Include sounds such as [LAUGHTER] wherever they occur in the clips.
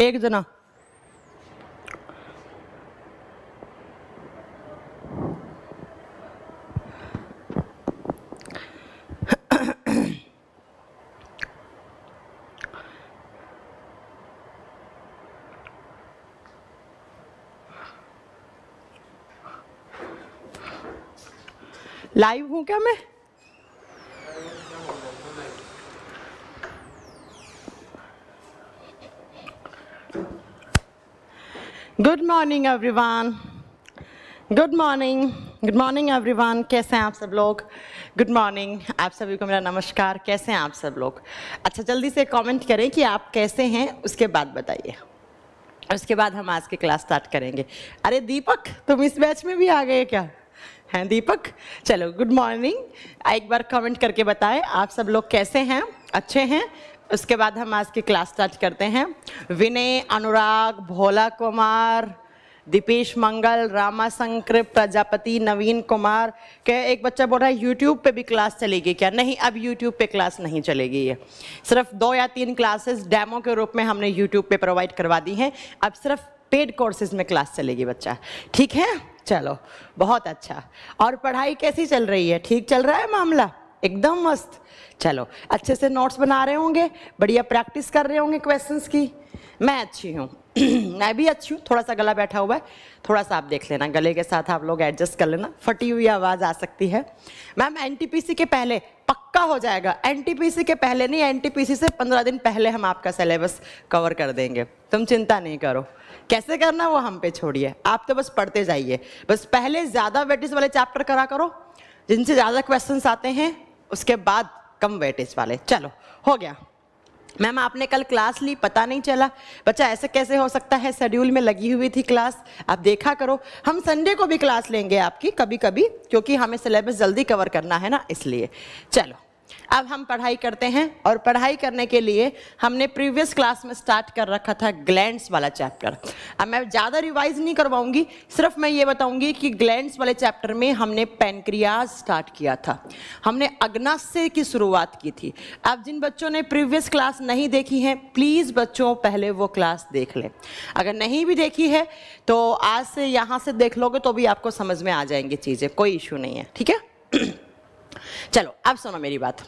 एक जना लाइव हूं क्या मैं good morning everyone good morning good morning everyone कैसे हैं आप सब लोग गुड मॉर्निंग आप सभी को मेरा नमस्कार कैसे हैं आप सब लोग अच्छा जल्दी से कमेंट करें कि आप कैसे हैं उसके बाद बताइए उसके बाद हम आज की क्लास स्टार्ट करेंगे अरे दीपक तुम इस बैच में भी आ गए क्या हैं दीपक चलो गुड मॉर्निंग एक बार कमेंट करके बताएं आप सब लोग कैसे हैं अच्छे हैं उसके बाद हम आज की क्लास स्टार्ट करते हैं विनय अनुराग भोला कुमार दीपेश मंगल रामा संकृ प्रजापति नवीन कुमार क्या एक बच्चा बोल रहा है यूट्यूब पे भी क्लास चलेगी क्या नहीं अब यूट्यूब पे क्लास नहीं चलेगी ये सिर्फ दो या तीन क्लासेस डेमो के रूप में हमने यूट्यूब पे प्रोवाइड करवा दी हैं अब सिर्फ पेड कोर्सेज में क्लास चलेगी बच्चा ठीक है चलो बहुत अच्छा और पढ़ाई कैसी चल रही है ठीक चल रहा है मामला एकदम मस्त चलो अच्छे से नोट्स बना रहे होंगे बढ़िया प्रैक्टिस कर रहे होंगे क्वेश्चंस की मैं अच्छी हूँ [CLEARS THROAT] मैं भी अच्छी हूँ थोड़ा सा गला बैठा हुआ है थोड़ा सा आप देख लेना गले के साथ आप लोग एडजस्ट कर लेना फटी हुई आवाज़ आ सकती है मैम एन के पहले पक्का हो जाएगा एन के पहले नहीं एन से पंद्रह दिन पहले हम आपका सिलेबस कवर कर देंगे तुम चिंता नहीं करो कैसे करना वो हम पे छोड़िए आप तो बस पढ़ते जाइए बस पहले ज़्यादा वेटिस वाले चैप्टर करा करो जिनसे ज़्यादा क्वेश्चन आते हैं उसके बाद कम वेटेज वाले चलो हो गया मैम आपने कल क्लास ली पता नहीं चला बच्चा ऐसे कैसे हो सकता है शेड्यूल में लगी हुई थी क्लास आप देखा करो हम संडे को भी क्लास लेंगे आपकी कभी कभी क्योंकि हमें सिलेबस जल्दी कवर करना है ना इसलिए चलो अब हम पढ़ाई करते हैं और पढ़ाई करने के लिए हमने प्रीवियस क्लास में स्टार्ट कर रखा था ग्लैंड्स वाला चैप्टर अब मैं ज़्यादा रिवाइज नहीं करवाऊंगी सिर्फ मैं ये बताऊंगी कि ग्लैंड्स वाले चैप्टर में हमने पेनक्रियाज स्टार्ट किया था हमने अग्नाशय की शुरुआत की थी अब जिन बच्चों ने प्रीवियस क्लास नहीं देखी है प्लीज़ बच्चों पहले वो क्लास देख लें अगर नहीं भी देखी है तो आज से यहाँ से देख लोगे तो भी आपको समझ में आ जाएंगी चीज़ें कोई इशू नहीं है ठीक है [CLEARS THROAT] चलो अब सुनो मेरी बात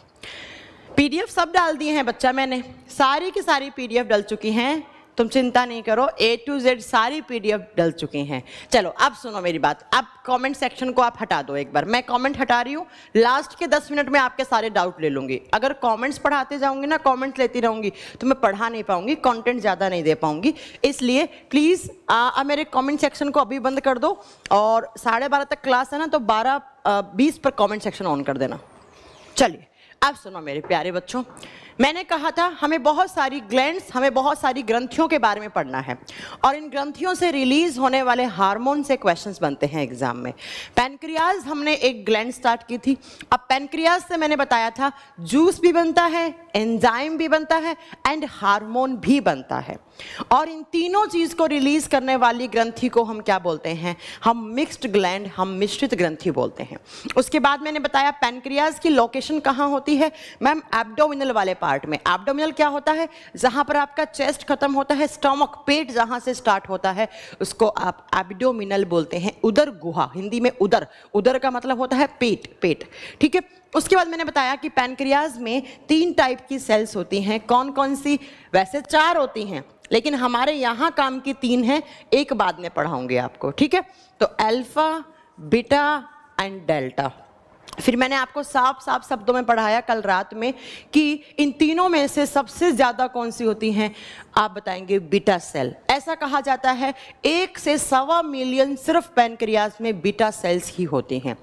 पीडीएफ सब डाल दिए हैं बच्चा मैंने सारी की सारी पीडीएफ डल चुकी हैं तुम चिंता नहीं करो ए टू जेड सारी पीडीएफ डल चुकी हैं चलो अब सुनो मेरी बात अब कमेंट सेक्शन को आप हटा दो एक बार मैं कमेंट हटा रही हूँ लास्ट के दस मिनट में आपके सारे डाउट ले लूँगी अगर कमेंट्स पढ़ाते जाऊँगी ना कमेंट्स लेती रहूंगी तो मैं पढ़ा नहीं पाऊंगी कॉन्टेंट ज़्यादा नहीं दे पाऊँगी इसलिए प्लीज़ मेरे कॉमेंट सेक्शन को अभी बंद कर दो और साढ़े बारह तक क्लास है ना तो बारह बीस पर कॉमेंट सेक्शन ऑन कर देना चलिए अब सुनो मेरे प्यारे बच्चों मैंने कहा था हमें बहुत सारी ग्लैंड्स हमें बहुत सारी ग्रंथियों के बारे में पढ़ना है और इन ग्रंथियों से रिलीज होने वाले हार्मोन से क्वेश्चंस बनते हैं एग्जाम में पेनक्रियाज हमने एक ग्लैंड स्टार्ट की थी अब पेनक्रियाज से मैंने बताया था जूस भी बनता है एंजाइम भी बनता है एंड हार्मोन भी बनता है और इन तीनों चीज को रिलीज करने वाली ग्रंथि को हम क्या बोलते हैं हम मिक्स्ड ग्लैंड हम मिश्रित ग्रंथि बोलते हैं उसके बाद मैंने बताया पेनक्रियाज की लोकेशन कहाँ होती है मैम एब्डोमिनल वाले पार्ट में एब्डोमिनल क्या होता है जहां पर आपका चेस्ट खत्म होता है स्टमक पेट जहां से स्टार्ट होता है उसको आप एबडोमिनल बोलते हैं उदर गुहा हिंदी में उदर उदर का मतलब होता है पेट पेट ठीक है उसके बाद मैंने बताया कि पैनक्रियाज में तीन टाइप की सेल्स होती हैं कौन कौन सी वैसे चार होती हैं लेकिन हमारे यहाँ काम की तीन हैं एक बाद में पढ़ाऊंगी आपको ठीक है तो अल्फा बीटा एंड डेल्टा फिर मैंने आपको साफ साफ शब्दों में पढ़ाया कल रात में कि इन तीनों में से सबसे ज़्यादा कौन सी होती हैं आप बताएंगे बीटा सेल ऐसा कहा जाता है एक से सवा मिलियन सिर्फ पैनक्रियाज में बीटा सेल्स ही होते हैं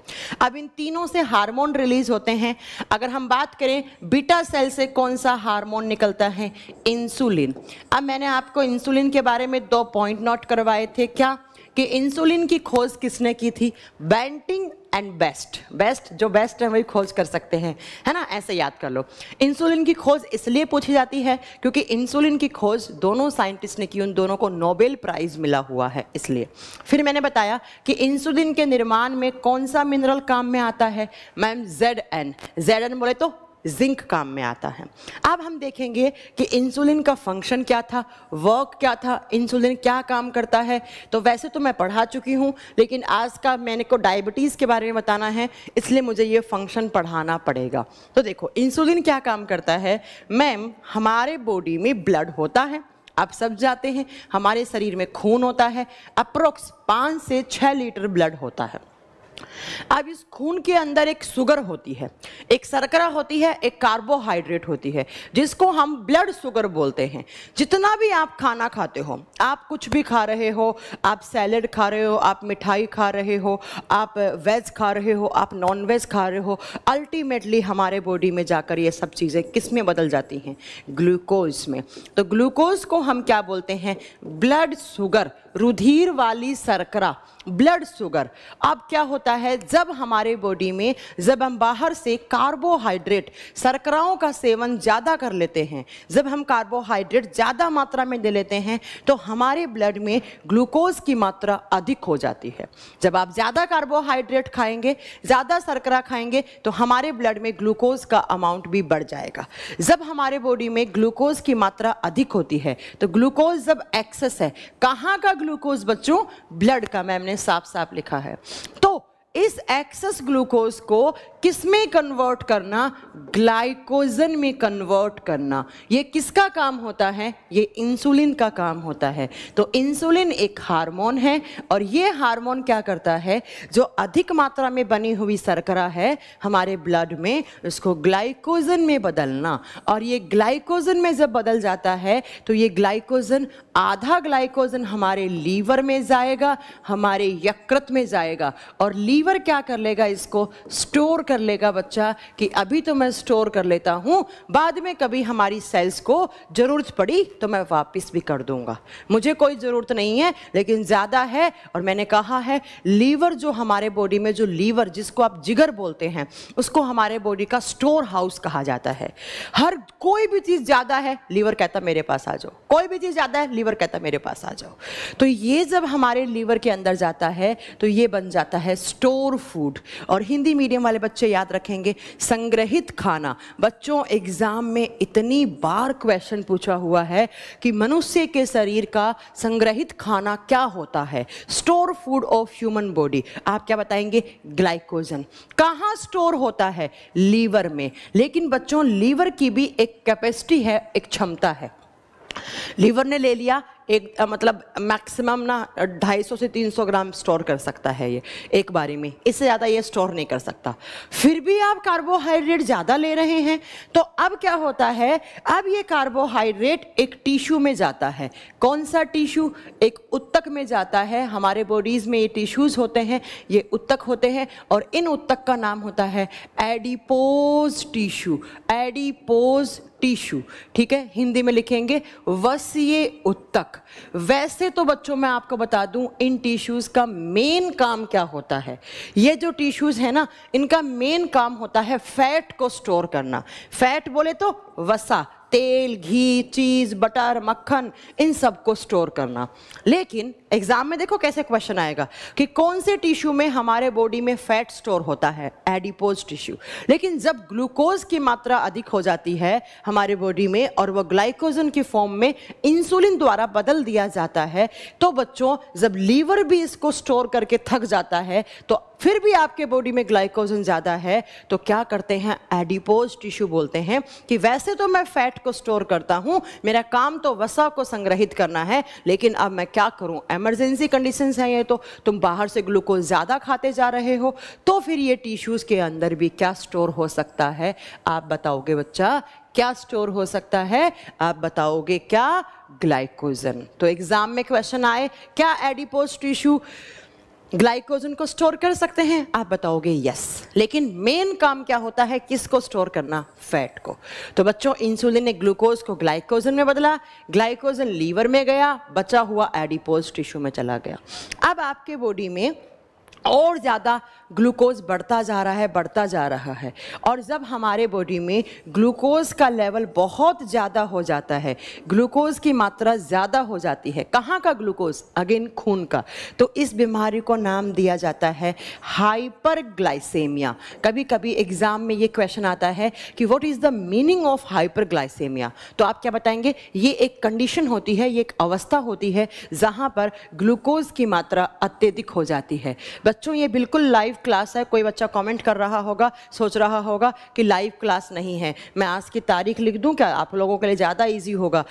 अब इन तीनों से हार्मोन रिलीज होते हैं अगर हम बात करें बीटा सेल से कौन सा हार्मोन निकलता है इंसुलिन अब मैंने आपको इंसुलिन के बारे में दो पॉइंट नोट करवाए थे क्या कि इंसुलिन की खोज किसने की थी बैंटिंग एंड बेस्ट बेस्ट जो बेस्ट है वही खोज कर सकते हैं है ना ऐसे याद कर लो इंसुलिन की खोज इसलिए पूछी जाती है क्योंकि इंसुलिन की खोज दोनों साइंटिस्ट ने की उन दोनों को नोबेल प्राइज मिला हुआ है इसलिए फिर मैंने बताया कि इंसुलिन के निर्माण में कौन सा मिनरल काम में आता है ma'am Z N Z N बोले तो जिंक काम में आता है अब हम देखेंगे कि इंसुलिन का फंक्शन क्या था वर्क क्या था इंसुलिन क्या काम करता है तो वैसे तो मैं पढ़ा चुकी हूँ लेकिन आज का मैंने को डायबिटीज़ के बारे में बताना है इसलिए मुझे ये फंक्शन पढ़ाना पड़ेगा तो देखो इंसुलिन क्या काम करता है मैम हमारे बॉडी में ब्लड होता है आप सब जाते हैं हमारे शरीर में खून होता है अप्रोक्स पाँच से छः लीटर ब्लड होता है अब इस खून के अंदर एक शुगर होती है एक शर्करा होती है एक कार्बोहाइड्रेट होती है जिसको हम ब्लड शुगर बोलते हैं जितना भी आप खाना खाते हो आप कुछ भी खा रहे हो आप सैलड खा रहे हो आप मिठाई खा रहे हो आप वेज खा रहे हो आप नॉन वेज खा रहे हो अल्टीमेटली हमारे बॉडी में जाकर ये सब चीज़ें किस में बदल जाती हैं ग्लूकोज में तो ग्लूकोज को हम क्या बोलते हैं ब्लड शुगर रुधिर वाली सरकरा ब्लड शुगर अब क्या होता है जब हमारे बॉडी में जब हम बाहर से कार्बोहाइड्रेट शर्कराओं का सेवन ज़्यादा कर लेते हैं जब हम कार्बोहाइड्रेट ज़्यादा मात्रा में दे लेते हैं तो हमारे ब्लड में ग्लूकोज की मात्रा अधिक हो जाती है जब आप ज़्यादा कार्बोहाइड्रेट खाएंगे ज़्यादा शर्करा खाएंगे तो हमारे ब्लड में ग्लूकोज का अमाउंट भी बढ़ जाएगा जब हमारे बॉडी में ग्लूकोज की मात्रा अधिक होती है तो ग्लूकोज जब एक्सेस है कहाँ का ग्लूकोज बच्चों ब्लड का मैम ने साफ साफ लिखा है तो इस एक्सेस ग्लूकोज को किस में कन्वर्ट करना ग्लाइकोजन में कन्वर्ट करना ये किसका काम होता है ये इंसुलिन का काम होता है तो इंसुलिन एक हार्मोन है और ये हार्मोन क्या करता है जो अधिक मात्रा में बनी हुई शर्करा है हमारे ब्लड में उसको ग्लाइकोजन में बदलना और ये ग्लाइकोजन में जब बदल जाता है तो ये ग्लाइकोजन आधा ग्लाइकोजन हमारे लीवर में जाएगा हमारे यकृत में जाएगा और लीवर रिसीवर क्या कर लेगा इसको स्टोर कर लेगा बच्चा कि अभी तो मैं स्टोर कर लेता हूँ बाद में कभी हमारी सेल्स को ज़रूरत पड़ी तो मैं वापस भी कर दूंगा मुझे कोई ज़रूरत नहीं है लेकिन ज़्यादा है और मैंने कहा है लीवर जो हमारे बॉडी में जो लीवर जिसको आप जिगर बोलते हैं उसको हमारे बॉडी का स्टोर हाउस कहा जाता है हर कोई भी चीज़ ज़्यादा है लीवर कहता मेरे पास आ जाओ कोई भी चीज़ ज़्यादा है लीवर कहता मेरे पास आ जाओ तो ये जब हमारे लीवर के अंदर जाता है तो ये बन जाता है स्टोर स्टोर फूड और हिंदी मीडियम वाले बच्चे याद रखेंगे संग्रहित खाना बच्चों एग्जाम में इतनी बार क्वेश्चन पूछा हुआ है कि मनुष्य के शरीर का संग्रहित खाना क्या होता है store food of human body आप क्या बताएंगे ग्लाइकोजन कहाँ स्टोर होता है लीवर में लेकिन बच्चों लीवर की भी एक कैपेसिटी है एक क्षमता है लीवर ने ले लिया एक मतलब मैक्सिमम ना 250 से 300 ग्राम स्टोर कर सकता है ये एक बारी में इससे ज़्यादा ये स्टोर नहीं कर सकता फिर भी आप कार्बोहाइड्रेट ज़्यादा ले रहे हैं तो अब क्या होता है अब ये कार्बोहाइड्रेट एक टिश्यू में जाता है कौन सा टिश्यू एक उत्तक में जाता है हमारे बॉडीज़ में ये टिश्यूज़ होते हैं ये उत्तक होते हैं और इन उत्तक का नाम होता है एडिपोज टिश्यू एडिपोज टिश्यू ठीक है हिंदी में लिखेंगे वसीय उत्तक तक वैसे तो बच्चों मैं आपको बता दूं इन टिश्यूज़ का मेन काम क्या होता है ये जो टिश्यूज़ है ना इनका मेन काम होता है फैट को स्टोर करना फैट बोले तो वसा तेल घी चीज़ बटर मक्खन इन सब को स्टोर करना लेकिन एग्ज़ाम में देखो कैसे क्वेश्चन आएगा कि कौन से टिश्यू में हमारे बॉडी में फैट स्टोर होता है एडिपोज टिश्यू लेकिन जब ग्लूकोज की मात्रा अधिक हो जाती है हमारे बॉडी में और वह ग्लाइकोजन के फॉर्म में इंसुलिन द्वारा बदल दिया जाता है तो बच्चों जब लीवर भी इसको स्टोर करके थक जाता है तो फिर भी आपके बॉडी में ग्लाइकोजन ज़्यादा है तो क्या करते हैं एडिपोज टिश्यू बोलते हैं कि वैसे तो मैं फैट को स्टोर करता हूँ मेरा काम तो वसा को संग्रहित करना है लेकिन अब मैं क्या करूँ एमरजेंसी कंडीशन है ये तो तुम बाहर से ग्लूकोज ज़्यादा खाते जा रहे हो तो फिर ये टिश्यूज़ के अंदर भी क्या स्टोर हो सकता है आप बताओगे बच्चा क्या स्टोर हो सकता है आप बताओगे क्या ग्लाइकोजन तो एग्जाम में क्वेश्चन आए क्या एडिपोज टिश्यू ग्लाइकोजन को स्टोर कर सकते हैं आप बताओगे यस लेकिन मेन काम क्या होता है किसको स्टोर करना फैट को तो बच्चों इंसुलिन ने ग्लूकोज को ग्लाइकोजन में बदला ग्लाइकोजन लीवर में गया बचा हुआ एडिपोज टिश्यू में चला गया अब आपके बॉडी में और ज़्यादा ग्लूकोज बढ़ता जा रहा है बढ़ता जा रहा है और जब हमारे बॉडी में ग्लूकोज का लेवल बहुत ज़्यादा हो जाता है ग्लूकोज की मात्रा ज़्यादा हो जाती है कहाँ का ग्लूकोज अगेन खून का तो इस बीमारी को नाम दिया जाता है हाइपर ग्लाइसेमिया कभी कभी एग्ज़ाम में ये क्वेश्चन आता है कि what is the meaning of hyperglycaemia तो आप क्या बताएंगे ये एक कंडीशन होती है ये एक अवस्था होती है जहाँ पर ग्लूकोज की मात्रा अत्यधिक हो जाती है बच्चों ये बिल्कुल लाइफ क्लास है कोई बच्चा कमेंट कर रहा होगा सोच रहा होगा कि लाइव क्लास नहीं है मैं आज की तारीख लिख दूं क्या आप लोगों के लिए ज़्यादा ईजी होगा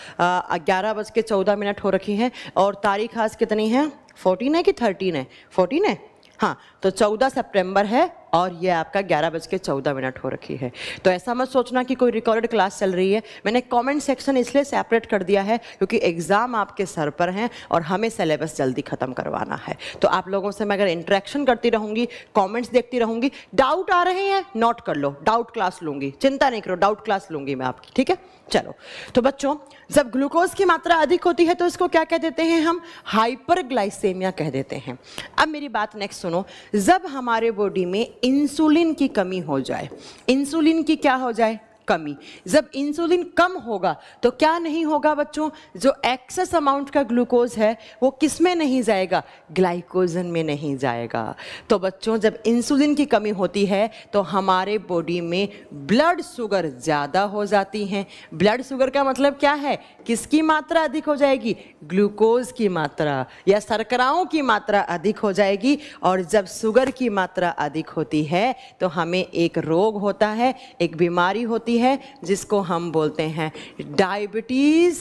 ग्यारह बज के चौदह मिनट हो रखी है और तारीख आज कितनी है फोर्टीन है कि थर्टीन है फोर्टीन है हाँ तो चौदह सेप्टेम्बर है और ये आपका ग्यारह बज के चौदह मिनट हो रखी है तो ऐसा मत सोचना कि कोई रिकॉर्डेड क्लास चल रही है मैंने कमेंट सेक्शन इसलिए सेपरेट कर दिया है क्योंकि एग्ज़ाम आपके सर पर हैं और हमें सिलेबस जल्दी ख़त्म करवाना है तो आप लोगों से मैं अगर इंट्रैक्शन करती रहूंगी कॉमेंट्स देखती रहूंगी डाउट आ रहे हैं नोट कर लो डाउट क्लास लूंगी चिंता नहीं करो डाउट क्लास लूंगी मैं आपकी ठीक है चलो तो बच्चों जब ग्लूकोज की मात्रा अधिक होती है तो इसको क्या कह देते हैं हम हाइपरग्लाइसेमिया कह देते हैं अब मेरी बात नेक्स्ट सुनो जब हमारे बॉडी में इंसुलिन की कमी हो जाए इंसुलिन की क्या हो जाए कमी जब इंसुलिन कम होगा तो क्या नहीं होगा बच्चों जो एक्सेस अमाउंट का ग्लूकोज है वो किस में नहीं जाएगा ग्लाइकोजन में नहीं जाएगा तो बच्चों जब इंसुलिन की कमी होती है तो हमारे बॉडी में ब्लड शुगर ज़्यादा हो जाती हैं ब्लड शुगर का मतलब क्या है किसकी मात्रा अधिक हो जाएगी ग्लूकोज की मात्रा या सरकराओं की मात्रा अधिक हो जाएगी और जब शुगर की मात्रा अधिक होती है तो हमें एक रोग होता है एक बीमारी होती होती है जिसको हम बोलते हैं डायबिटीज़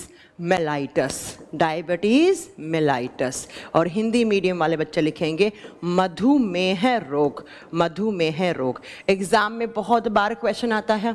मेलाइटस डायबिटीज़ मेलाइटस और हिंदी मीडियम वाले बच्चे लिखेंगे मधुमेह रोग मधुमेह रोग एग्ज़ाम में बहुत बार क्वेश्चन आता है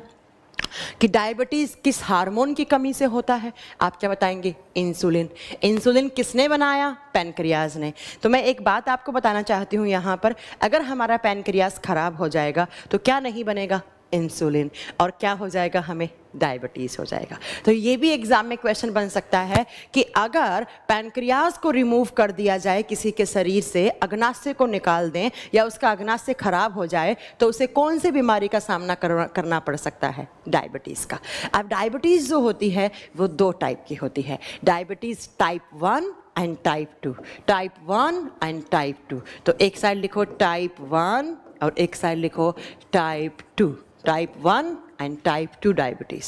कि डायबिटीज़ किस हार्मोन की कमी से होता है आप क्या बताएंगे इंसुलिन इंसुलिन किसने बनाया पेनक्रियाज ने तो मैं एक बात आपको बताना चाहती हूँ यहाँ पर अगर हमारा पेनक्रियाज ख़राब हो जाएगा तो क्या नहीं बनेगा इंसुलिन और क्या हो जाएगा हमें डायबिटीज़ हो जाएगा तो ये भी एग्ज़ाम में क्वेश्चन बन सकता है कि अगर पैनक्रियाज को रिमूव कर दिया जाए किसी के शरीर से अग्नाशय को निकाल दें या उसका अग्नाशय खराब हो जाए तो उसे कौन सी बीमारी का सामना करना पड़ सकता है डायबिटीज़ का अब डायबिटीज़ जो होती है वो दो टाइप की होती है diabetes type one and type two type one and type two तो एक साइड लिखो टाइप वन और एक साइड लिखो type two type one and type two diabetes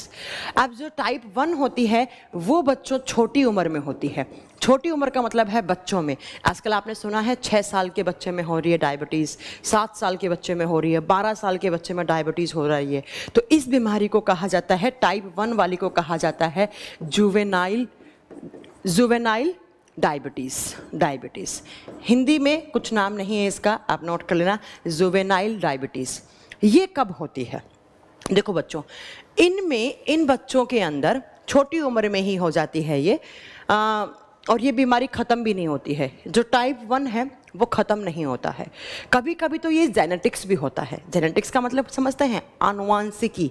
अब जो टाइप वन होती है वो बच्चों छोटी उम्र में होती है छोटी उम्र का मतलब है बच्चों में आजकल आपने सुना है छः साल के बच्चे में हो रही है डायबिटीज़ सात साल के बच्चे में हो रही है बारह साल के बच्चे में डायबिटीज़ हो रही है तो इस बीमारी को कहा जाता है टाइप वन वाली को कहा जाता है juvenile juvenile diabetes diabetes Hindi में कुछ नाम नहीं है इसका आप नोट कर लेना जुवेनाइल डायबिटीज़ ये कब होती है देखो बच्चों इनमें इन बच्चों के अंदर छोटी उम्र में ही हो जाती है ये आ, और ये बीमारी ख़त्म भी नहीं होती है जो टाइप वन है वो ख़त्म नहीं होता है कभी कभी तो ये जेनेटिक्स भी होता है जेनेटिक्स का मतलब समझते हैं आनुवांशिकी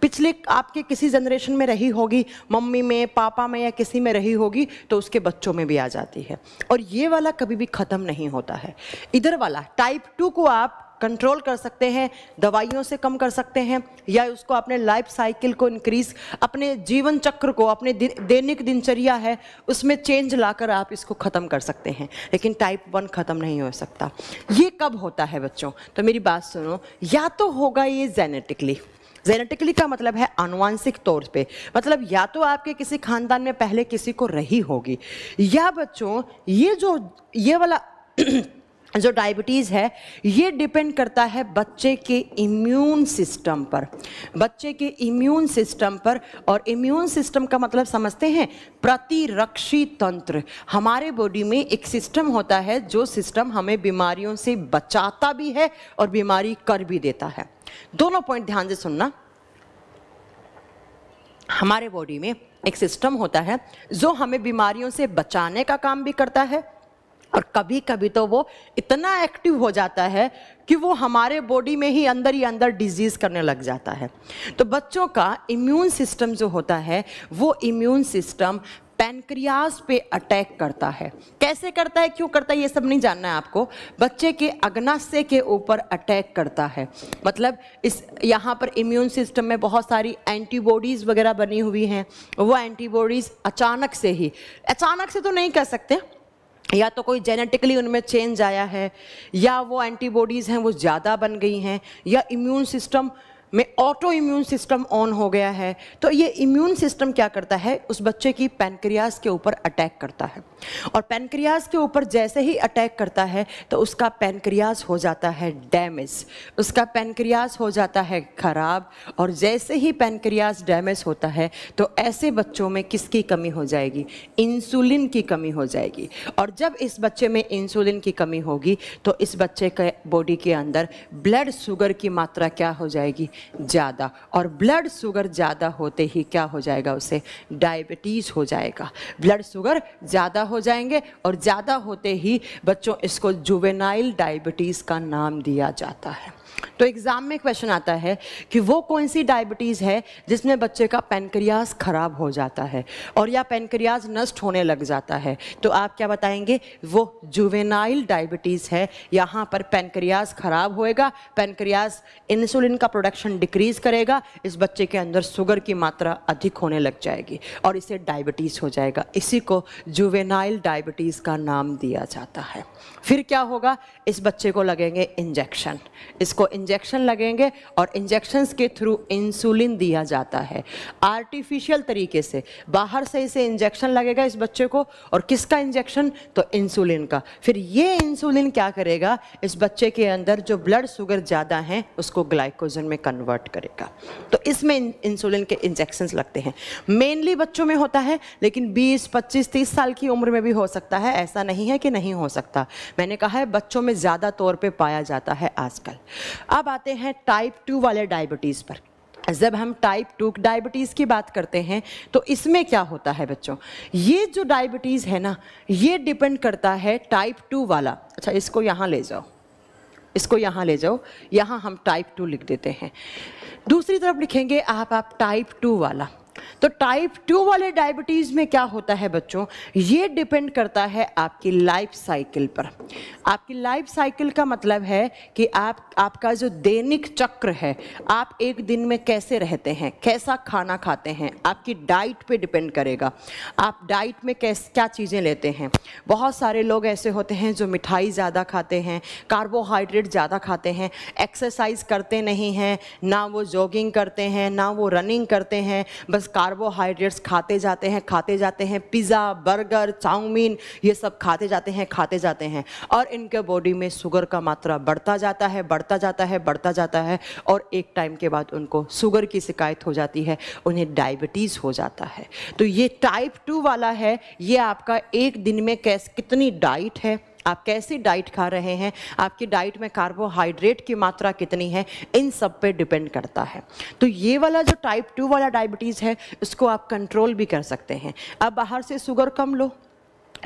पिछले आपके किसी जनरेशन में रही होगी मम्मी में पापा में या किसी में रही होगी तो उसके बच्चों में भी आ जाती है और ये वाला कभी भी ख़त्म नहीं होता है इधर वाला टाइप टू को आप कंट्रोल कर सकते हैं दवाइयों से कम कर सकते हैं या उसको अपने लाइफ साइकिल को इंक्रीज अपने जीवन चक्र को अपने दैनिक दिनचर्या है उसमें चेंज लाकर आप इसको ख़त्म कर सकते हैं लेकिन टाइप वन ख़त्म नहीं हो सकता ये कब होता है बच्चों तो मेरी बात सुनो या तो होगा ये जेनेटिकली जेनेटिकली का मतलब है अनुवांशिक तौर पे मतलब या तो आपके किसी खानदान में पहले किसी को रही होगी या बच्चों ये जो ये वाला [CLEARS THROAT] जो डायबिटीज़ है ये डिपेंड करता है बच्चे के इम्यून सिस्टम पर बच्चे के इम्यून सिस्टम पर और इम्यून सिस्टम का मतलब समझते हैं प्रतिरक्षी तंत्र हमारे बॉडी में एक सिस्टम होता है जो सिस्टम हमें बीमारियों से बचाता भी है और बीमारी कर भी देता है दोनों पॉइंट ध्यान से सुनना हमारे बॉडी में एक सिस्टम होता है जो हमें बीमारियों से बचाने का काम भी करता है और कभी कभी तो वो इतना एक्टिव हो जाता है कि वो हमारे बॉडी में ही अंदर ही अंदर डिजीज़ करने लग जाता है तो बच्चों का इम्यून सिस्टम जो होता है वो इम्यून सिस्टम पैनक्रियाज पे अटैक करता है कैसे करता है क्यों करता है ये सब नहीं जानना है आपको बच्चे के अग्नाशय के ऊपर अटैक करता है मतलब इस यहाँ पर इम्यून सिस्टम में बहुत सारी एंटीबॉडीज़ वगैरह बनी हुई हैं वो एंटीबॉडीज़ अचानक से ही अचानक से तो नहीं कर सकते या तो कोई जेनेटिकली उनमें चेंज आया है या वो एंटीबॉडीज़ हैं वो ज़्यादा बन गई हैं या इम्यून सिस्टम में ऑटो इम्यून सिस्टम ऑन हो गया है तो ये इम्यून सिस्टम क्या करता है उस बच्चे की पैनक्रियाज के ऊपर अटैक करता है और पैनक्रियाज के ऊपर जैसे ही अटैक करता है तो उसका पैनक्रियाज हो जाता है डैमेज उसका पैनक्रियाज हो जाता है खराब और जैसे ही पैनक्रियाज डैमेज होता है तो ऐसे बच्चों में किसकी कमी हो जाएगी इंसुलिन की कमी हो जाएगी और जब इस बच्चे में इंसुलिन की कमी होगी तो इस बच्चे के बॉडी के अंदर ब्लड शुगर की मात्रा क्या हो जाएगी ज़्यादा और ब्लड शुगर ज़्यादा होते ही क्या हो जाएगा उसे डायबिटीज़ हो जाएगा ब्लड शुगर ज़्यादा हो जाएंगे और ज़्यादा होते ही बच्चों इसको जुवेनाइल डायबिटीज़ का नाम दिया जाता है तो एग्ज़ाम में क्वेश्चन आता है कि वो कौन सी डायबिटीज़ है जिसमें बच्चे का पेनक्रियाज ख़राब हो जाता है और या पेनक्रियाज नष्ट होने लग जाता है तो आप क्या बताएंगे वो जुवेनाइल डायबिटीज़ है यहाँ पर पेनक्रियाज ख़राब होएगा पेनक्रियाज इंसुलिन का प्रोडक्शन डिक्रीज़ करेगा इस बच्चे के अंदर शुगर की मात्रा अधिक होने लग जाएगी और इसे डायबिटीज़ हो जाएगा इसी को जुवेनाइल डायबिटीज़ का नाम दिया जाता है फिर क्या होगा इस बच्चे को लगेंगे इंजेक्शन इसको इंजेक्शन लगेंगे और इंजेक्शन्स के थ्रू इंसुलिन दिया जाता है आर्टिफिशियल तरीके से बाहर से इसे इंजेक्शन लगेगा इस बच्चे को और किसका इंजेक्शन तो इंसुलिन का फिर ये इंसुलिन क्या करेगा इस बच्चे के अंदर जो ब्लड शुगर ज़्यादा हैं उसको ग्लाइकोजन में कन्वर्ट करेगा तो इसमें इंसुलिन के इंजेक्शन लगते हैं मेनली बच्चों में होता है लेकिन बीस पच्चीस तीस साल की उम्र में भी हो सकता है ऐसा नहीं है कि नहीं हो सकता मैंने कहा है बच्चों में ज़्यादा तौर पे पाया जाता है आजकल अब आते हैं टाइप टू वाले डायबिटीज़ पर जब हम टाइप टू डायबिटीज़ की बात करते हैं तो इसमें क्या होता है बच्चों ये जो डायबिटीज़ है ना ये डिपेंड करता है टाइप टू वाला अच्छा इसको यहाँ ले जाओ इसको यहाँ ले जाओ यहाँ हम टाइप टू लिख देते हैं दूसरी तरफ लिखेंगे आप आप टाइप टू वाला तो टाइप टू वाले डायबिटीज़ में क्या होता है बच्चों ये डिपेंड करता है आपकी लाइफ साइकिल पर आपकी लाइफ साइकिल का मतलब है कि आप आपका जो दैनिक चक्र है आप एक दिन में कैसे रहते हैं कैसा खाना खाते हैं आपकी डाइट पे डिपेंड करेगा आप डाइट में कैस क्या चीज़ें लेते हैं बहुत सारे लोग ऐसे होते हैं जो मिठाई ज़्यादा खाते हैं कार्बोहाइड्रेट ज़्यादा खाते हैं एक्सरसाइज करते नहीं हैं ना वो जॉगिंग करते हैं ना वो रनिंग करते हैं बस बस कार्बोहाइड्रेट्स खाते जाते हैं खाते जाते हैं पिज़्ज़ा बर्गर चाउमीन ये सब खाते जाते हैं खाते जाते हैं और इनके बॉडी में शुगर का मात्रा बढ़ता जाता है बढ़ता जाता है बढ़ता जाता है और एक टाइम के बाद उनको शुगर की शिकायत हो जाती है उन्हें डायबिटीज़ हो जाता है तो ये टाइप टू वाला है ये आपका एक दिन में कैस कितनी डाइट है आप कैसी डाइट खा रहे हैं आपकी डाइट में कार्बोहाइड्रेट की मात्रा कितनी है इन सब पे डिपेंड करता है तो ये वाला जो टाइप टू वाला डायबिटीज़ है इसको आप कंट्रोल भी कर सकते हैं अब बाहर से शुगर कम लो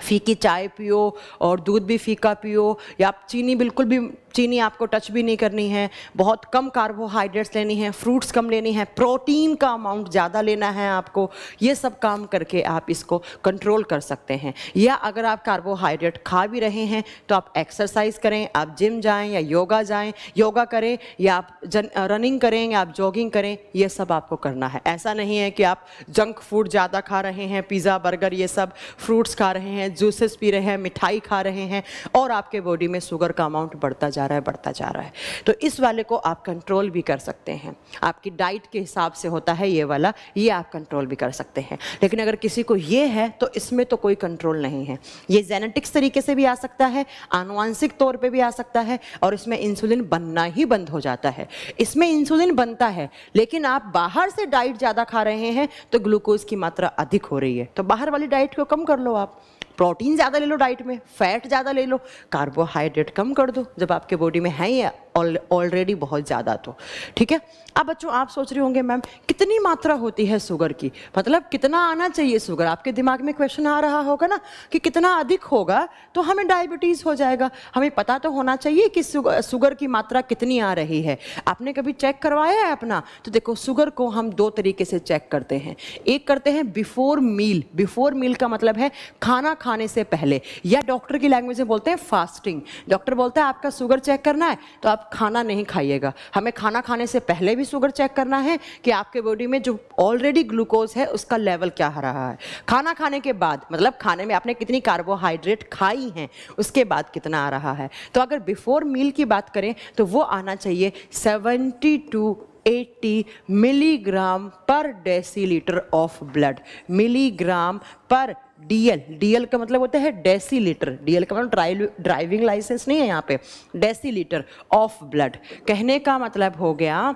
फीकी चाय पियो और दूध भी फीका पियो या आप चीनी बिल्कुल भी चीनी आपको टच भी नहीं करनी है बहुत कम कार्बोहाइड्रेट्स लेनी है फ्रूट्स कम लेनी है प्रोटीन का अमाउंट ज़्यादा लेना है आपको ये सब काम करके आप इसको कंट्रोल कर सकते हैं या अगर आप कार्बोहाइड्रेट खा भी रहे हैं तो आप एक्सरसाइज करें आप जिम जाएं या योगा जाएं योगा करें या आप जन, रनिंग करें या आप जॉगिंग करें यह सब आपको करना है ऐसा नहीं है कि आप जंक फूड ज़्यादा खा रहे हैं पिज़्ज़ा बर्गर ये सब फ्रूट्स खा रहे हैं जूसेस पी रहे हैं मिठाई खा रहे हैं और आपके बॉडी में शुगर का अमाउंट बढ़ता जा जा रहा है बढ़ता जा रहा है तो इस वाले को आप कंट्रोल भी कर सकते हैं आपकी डाइट के हिसाब से होता है ये वाला ये आप कंट्रोल भी कर सकते हैं लेकिन अगर किसी को ये है तो इसमें तो कोई कंट्रोल नहीं है ये जेनेटिक्स तरीके से भी आ सकता है आनुवांशिक तौर पर भी आ सकता है और इसमें इंसुलिन बनना ही बंद हो जाता है इसमें इंसुलिन बनता है लेकिन आप बाहर से डाइट ज़्यादा खा रहे हैं तो ग्लूकोज की मात्रा अधिक हो रही है तो बाहर वाली डाइट को कम कर लो आप प्रोटीन ज़्यादा ले लो डाइट में फैट ज़्यादा ले लो कार्बोहाइड्रेट कम कर दो जब आपके बॉडी में है ही ऑलरेडी बहुत ज़्यादा तो ठीक है अब बच्चों आप सोच रहे होंगे मैम कितनी मात्रा होती है शुगर की मतलब कितना आना चाहिए शुगर आपके दिमाग में क्वेश्चन आ रहा होगा ना कि कितना अधिक होगा तो हमें डायबिटीज़ हो जाएगा हमें पता तो होना चाहिए कि शुगर की मात्रा कितनी आ रही है आपने कभी चेक करवाया है अपना तो देखो शुगर को हम दो तरीके से चेक करते हैं एक करते हैं बिफोर मील बिफोर मील का मतलब है खाना खाने से पहले या डॉक्टर की लैंग्वेज में बोलते हैं फास्टिंग डॉक्टर बोलता है आपका शुगर चेक करना है तो आप खाना नहीं खाइएगा हमें खाना खाने से पहले भी शुगर चेक करना है कि आपके बॉडी में जो ऑलरेडी ग्लूकोज है उसका लेवल क्या आ रहा है खाना खाने के बाद मतलब खाने में आपने कितनी कार्बोहाइड्रेट खाई हैं उसके बाद कितना आ रहा है तो अगर बिफोर मील की बात करें तो वो आना चाहिए seventy 80 milligram per decilitre of blood milligram per DL DL का मतलब होता है डेसी लीटर डीएल का मतलब ड्राइविंग लाइसेंस नहीं है यहाँ पे डेसी लीटर ऑफ ब्लड कहने का मतलब हो गया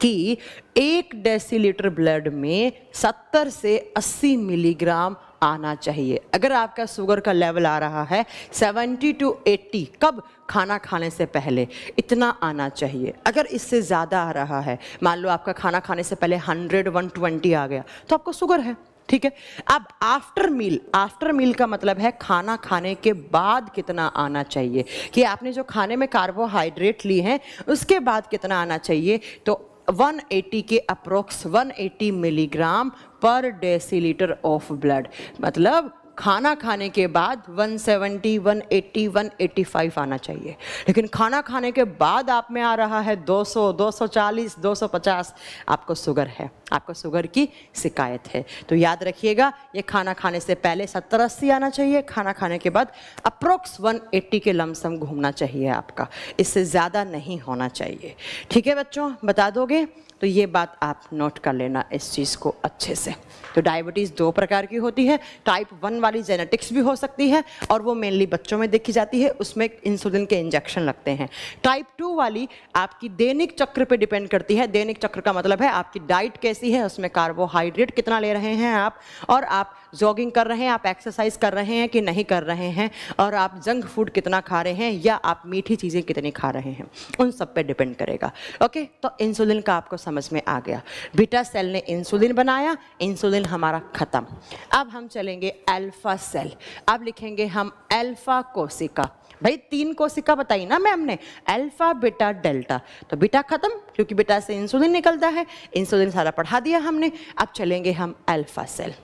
कि एक डेसीलीटर ब्लड में 70 से 80 मिलीग्राम आना चाहिए अगर आपका शुगर का लेवल आ रहा है 70 टू 80 कब खाना खाने से पहले इतना आना चाहिए अगर इससे ज़्यादा आ रहा है मान लो आपका खाना खाने से पहले 100 120 आ गया तो आपको शुगर है ठीक है अब आफ्टर मील आफ्टर मील का मतलब है खाना खाने के बाद कितना आना चाहिए कि आपने जो खाने में कार्बोहाइड्रेट ली हैं उसके बाद कितना आना चाहिए तो 180 के approx 180 milligram per decilitre of blood मतलब खाना खाने के बाद 170, 180, 185 आना चाहिए लेकिन खाना खाने के बाद आप में आ रहा है 200, 240, 250 आपको शुगर है आपको शुगर की शिकायत है तो याद रखिएगा ये खाना खाने से पहले सत्तर अस्सी आना चाहिए खाना खाने के बाद अप्रोक्स 180 के लमसम घूमना चाहिए आपका इससे ज़्यादा नहीं होना चाहिए ठीक है बच्चों बता दोगे तो ये बात आप नोट कर लेना इस चीज़ को अच्छे से तो डायबिटीज़ दो प्रकार की होती है टाइप वन वाली जेनेटिक्स भी हो सकती है और वो मेनली बच्चों में देखी जाती है उसमें इंसुलिन के इंजेक्शन लगते हैं टाइप टू वाली आपकी दैनिक चक्र पर डिपेंड करती है दैनिक चक्र का मतलब है आपकी डाइट कैसी है उसमें कार्बोहाइड्रेट कितना ले रहे हैं आप और आप जॉगिंग कर रहे हैं आप एक्सरसाइज कर रहे हैं कि नहीं कर रहे हैं और आप जंक फूड कितना खा रहे हैं या आप मीठी चीज़ें कितनी खा रहे हैं उन सब पे डिपेंड करेगा ओके तो इंसुलिन का आपको समझ में आ गया बीटा सेल ने इंसुलिन बनाया इंसुलिन हमारा ख़त्म अब हम चलेंगे एल्फा सेल अब लिखेंगे हम एल्फा कोशिका भाई तीन कोशिका बताई ना मैम ने अल्फा बीटा डेल्टा तो बीटा खत्म क्योंकि बीटा से इंसुलिन निकलता है इंसुलिन सारा पढ़ा दिया हमने अब चलेंगे हम अल्फा सेल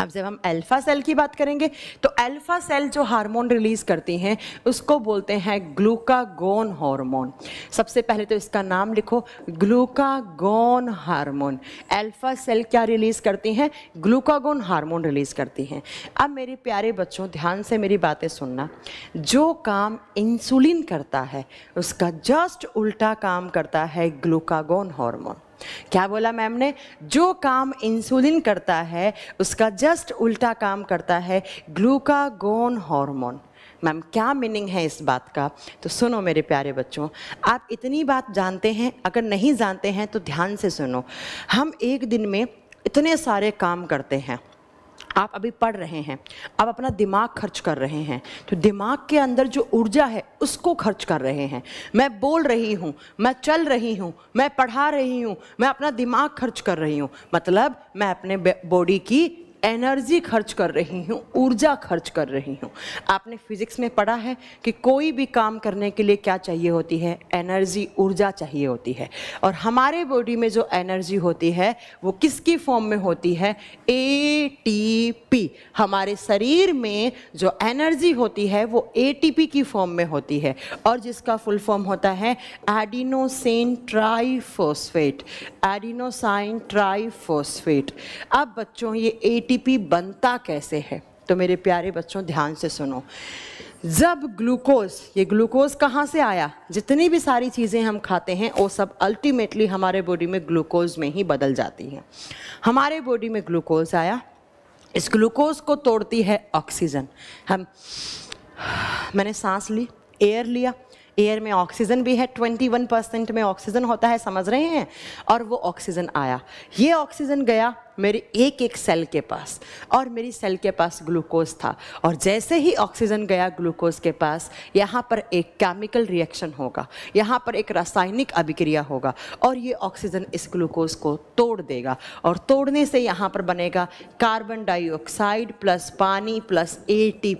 अब जब हम अल्फ़ा सेल की बात करेंगे तो अल्फ़ा सेल जो हार्मोन रिलीज़ करती हैं उसको बोलते हैं ग्लूकागोन हार्मोन सबसे पहले तो इसका नाम लिखो ग्लूकागोन हार्मोन अल्फ़ा सेल क्या रिलीज़ करती हैं ग्लूकागोन हार्मोन रिलीज़ करती हैं अब मेरे प्यारे बच्चों ध्यान से मेरी बातें सुनना जो काम इंसुलिन करता है उसका जस्ट उल्टा काम करता है ग्लूकागोन हारमोन क्या बोला मैम ने जो काम इंसुलिन करता है उसका जस्ट उल्टा काम करता है ग्लूकागोन हार्मोन मैम क्या मीनिंग है इस बात का तो सुनो मेरे प्यारे बच्चों आप इतनी बात जानते हैं अगर नहीं जानते हैं तो ध्यान से सुनो हम एक दिन में इतने सारे काम करते हैं आप अभी पढ़ रहे हैं आप अपना दिमाग खर्च कर रहे हैं तो दिमाग के अंदर जो ऊर्जा है उसको खर्च कर रहे हैं मैं बोल रही हूँ मैं चल रही हूँ मैं पढ़ा रही हूँ मैं अपना दिमाग खर्च कर रही हूँ मतलब मैं अपने बॉडी की एनर्जी खर्च कर रही हूँ ऊर्जा खर्च कर रही हूँ आपने फिजिक्स में पढ़ा है कि कोई भी काम करने के लिए क्या चाहिए होती है एनर्जी ऊर्जा चाहिए होती है और हमारे बॉडी में जो एनर्जी होती है वो किसकी फॉर्म में होती है ए टी पी हमारे शरीर में जो एनर्जी होती है वो ए टी पी की फॉर्म में होती है और जिसका फुल फॉर्म होता है एडिनोसिन ट्राईफोस्फेट एडिनोसाइन ट्राईफोस्फेट अब बच्चों ये ए एटीपी बनता कैसे है तो मेरे प्यारे बच्चों ध्यान से सुनो जब ग्लूकोज ये ग्लूकोज कहाँ से आया जितनी भी सारी चीज़ें हम खाते हैं वो सब अल्टीमेटली हमारे बॉडी में ग्लूकोज में ही बदल जाती हैं हमारे बॉडी में ग्लूकोज आया इस ग्लूकोज को तोड़ती है ऑक्सीजन हम मैंने सांस ली एयर लिया एयर में ऑक्सीजन भी है 21 परसेंट में ऑक्सीजन होता है समझ रहे हैं और वो ऑक्सीजन आया ये ऑक्सीजन गया मेरे एक एक सेल के पास और मेरी सेल के पास ग्लूकोज था और जैसे ही ऑक्सीजन गया ग्लूकोज के पास यहाँ पर एक केमिकल रिएक्शन होगा यहाँ पर एक रासायनिक अभिक्रिया होगा और ये ऑक्सीजन इस ग्लूकोज को तोड़ देगा और तोड़ने से यहाँ पर बनेगा कार्बन डाइऑक्साइड प्लस पानी प्लस ए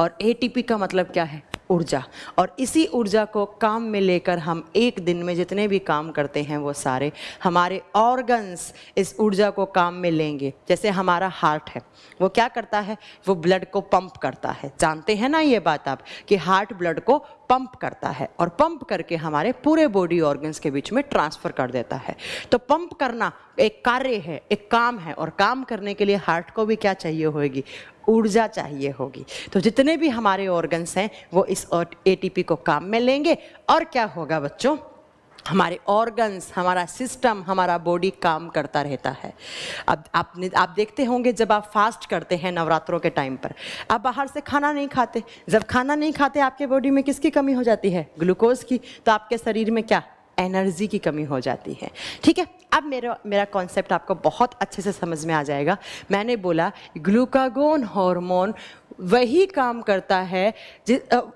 और ए का मतलब क्या है ऊर्जा और इसी ऊर्जा को काम में लेकर हम एक दिन में जितने भी काम करते हैं वो सारे हमारे ऑर्गन्स इस ऊर्जा को काम काम में लेंगे जैसे हमारा हार्ट है वो क्या करता है वो ब्लड को पंप करता है जानते हैं ना ये बात आप कि हार्ट ब्लड को पंप करता है और पंप करके हमारे पूरे बॉडी ऑर्गन्स के बीच में ट्रांसफ़र कर देता है तो पंप करना एक कार्य है एक काम है और काम करने के लिए हार्ट को भी क्या चाहिए होगी ऊर्जा चाहिए होगी तो जितने भी हमारे ऑर्गन्स हैं वो इस ए को काम में लेंगे और क्या होगा बच्चों हमारे ऑर्गन्स हमारा सिस्टम हमारा बॉडी काम करता रहता है अब आप आप देखते होंगे जब आप फास्ट करते हैं नवरात्रों के टाइम पर आप बाहर से खाना नहीं खाते जब खाना नहीं खाते आपके बॉडी में किसकी कमी हो जाती है ग्लूकोज की तो आपके शरीर में क्या एनर्जी की कमी हो जाती है ठीक है अब मेरा मेरा कॉन्सेप्ट आपको बहुत अच्छे से समझ में आ जाएगा मैंने बोला ग्लूकागोन हार्मोन वही काम करता है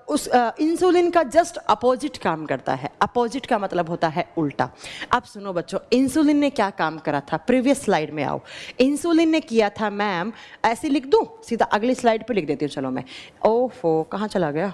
उस इंसुलिन का जस्ट अपोजिट काम करता है अपोजिट का मतलब होता है उल्टा अब सुनो बच्चों इंसुलिन ने क्या काम करा था प्रीवियस स्लाइड में आओ इंसुलिन ने किया था मैम ऐसे लिख दूँ सीधा अगली स्लाइड पे लिख देती हूँ चलो मैं फो कहाँ चला गया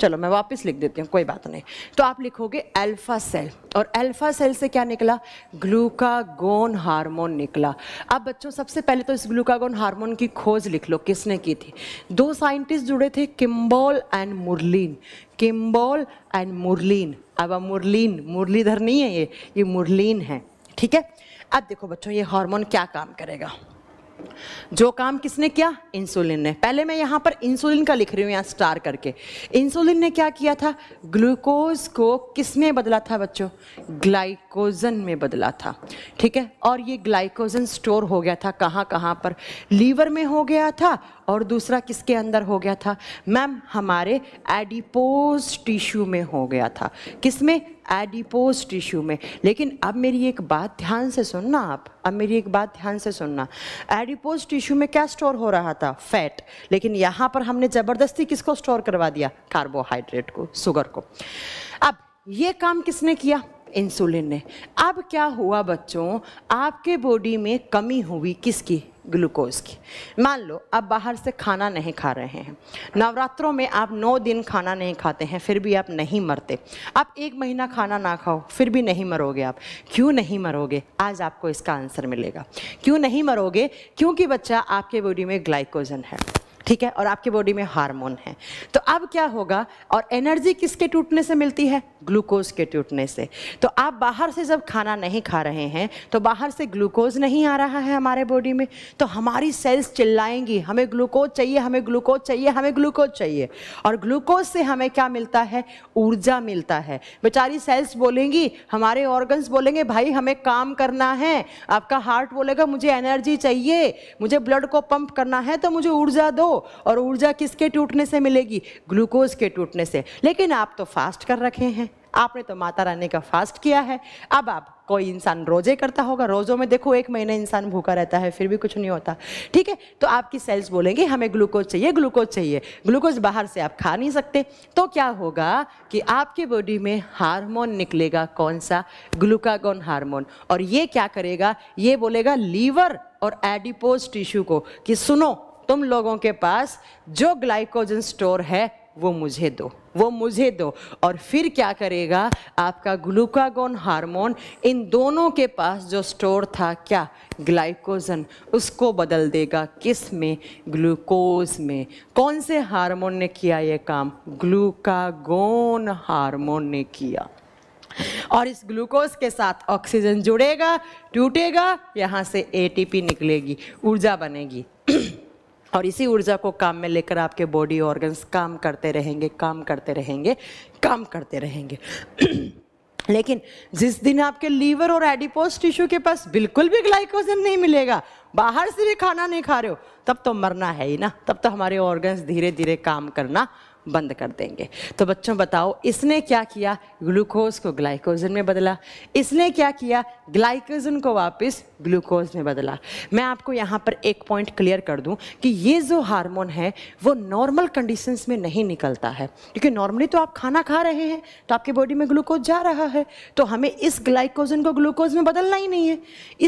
चलो मैं वापस लिख देती हूँ कोई बात नहीं तो आप लिखोगे अल्फा सेल और अल्फा सेल से क्या निकला ग्लूकागोन हार्मोन निकला अब बच्चों सबसे पहले तो इस ग्लूकागोन हार्मोन की खोज लिख लो किसने की थी दो साइंटिस्ट जुड़े थे Kimball and Murlin Kimball and Murlin अब मुरलिन मुरलीधर नहीं है ये ये मुरलिन है ठीक है अब देखो बच्चों ये हार्मोन क्या काम करेगा जो काम किसने किया इंसुलिन ने पहले मैं यहाँ पर इंसुलिन का लिख रही हूँ यहाँ स्टार करके इंसुलिन ने क्या किया था ग्लूकोज को किसने बदला था बच्चों ग्लाइकोजन में बदला था ठीक है और ये ग्लाइकोजन स्टोर हो गया था कहाँ कहाँ पर लीवर में हो गया था और दूसरा किसके अंदर हो गया था मैम हमारे एडिपोज टिश्यू में हो गया था किस में एडिपोज टिश्यू में लेकिन अब मेरी एक बात ध्यान से सुनना आप अब मेरी एक बात ध्यान से सुनना एडिपोज टिश्यू में क्या स्टोर हो रहा था फैट लेकिन यहाँ पर हमने ज़बरदस्ती किसको स्टोर करवा दिया कार्बोहाइड्रेट को शुगर को अब ये काम किसने किया इंसुलिन ने अब क्या हुआ बच्चों आपके बॉडी में कमी हुई किसकी ग्लूकोज की मान लो आप बाहर से खाना नहीं खा रहे हैं नवरात्रों में आप नौ दिन खाना नहीं खाते हैं फिर भी आप नहीं मरते आप एक महीना खाना ना खाओ फिर भी नहीं मरोगे आप क्यों नहीं मरोगे आज आपको इसका आंसर मिलेगा क्यों नहीं मरोगे क्योंकि बच्चा आपके बॉडी में ग्लाइकोजन है ठीक है और आपकी बॉडी में हार्मोन है तो अब क्या होगा और एनर्जी किसके टूटने से मिलती है ग्लूकोज के टूटने से तो आप बाहर से जब खाना नहीं खा रहे हैं तो बाहर से ग्लूकोज नहीं आ रहा है हमारे बॉडी में तो हमारी सेल्स चिल्लाएंगी हमें ग्लूकोज चाहिए हमें ग्लूकोज चाहिए हमें ग्लूकोज चाहिए और ग्लूकोज से हमें क्या मिलता है ऊर्जा मिलता है बेचारी सेल्स बोलेंगी हमारे ऑर्गन्स बोलेंगे भाई हमें काम करना है आपका हार्ट बोलेगा मुझे एनर्जी चाहिए मुझे ब्लड को पंप करना है तो मुझे ऊर्जा दो और ऊर्जा किसके टूटने से मिलेगी ग्लूकोज के टूटने से लेकिन आप तो फास्ट कर रखे हैं आपने तो माता रानी का फास्ट किया है अब आप कोई इंसान रोजे करता होगा रोज़ों में देखो एक महीने इंसान भूखा रहता है फिर भी कुछ नहीं होता ठीक है तो आपकी सेल्स बोलेंगे हमें ग्लूकोज चाहिए ग्लूकोज चाहिए ग्लूकोज बाहर से आप खा नहीं सकते तो क्या होगा कि आपके बॉडी में हार्मोन निकलेगा कौन सा ग्लूकागोन हार्मोन और ये क्या करेगा ये बोलेगा लीवर और एडिपोज टिश्यू को कि सुनो तुम लोगों के पास जो ग्लाइकोजन स्टोर है वो मुझे दो वो मुझे दो और फिर क्या करेगा आपका ग्लूकागोन हार्मोन इन दोनों के पास जो स्टोर था क्या ग्लाइकोजन उसको बदल देगा किस में ग्लूकोज में कौन से हार्मोन ने किया ये काम ग्लूकागोन हार्मोन ने किया और इस ग्लूकोज के साथ ऑक्सीजन जुड़ेगा टूटेगा यहाँ से एटीपी निकलेगी ऊर्जा बनेगी [CLEARS THROAT] और इसी ऊर्जा को काम में लेकर आपके बॉडी ऑर्गन्स काम करते रहेंगे काम करते रहेंगे काम करते रहेंगे [CLEARS THROAT] लेकिन जिस दिन आपके लीवर और एडिपोस टिश्यू के पास बिल्कुल भी ग्लाइकोजन नहीं मिलेगा बाहर से भी खाना नहीं खा रहे हो तब तो मरना है ही ना तब तो हमारे ऑर्गन्स धीरे धीरे काम करना बंद कर देंगे तो बच्चों बताओ इसने क्या किया ग्लूकोज को ग्लाइकोजन में बदला इसने क्या किया ग्लाइकोजन को वापस ग्लूकोज में बदला मैं आपको यहाँ पर एक पॉइंट क्लियर कर दूँ कि ये जो हार्मोन है वो नॉर्मल कंडीशंस में नहीं निकलता है क्योंकि नॉर्मली तो आप खाना खा रहे हैं तो आपके बॉडी में ग्लूकोज जा रहा है तो हमें इस ग्लाइकोजन को ग्लूकोज में बदलना ही नहीं है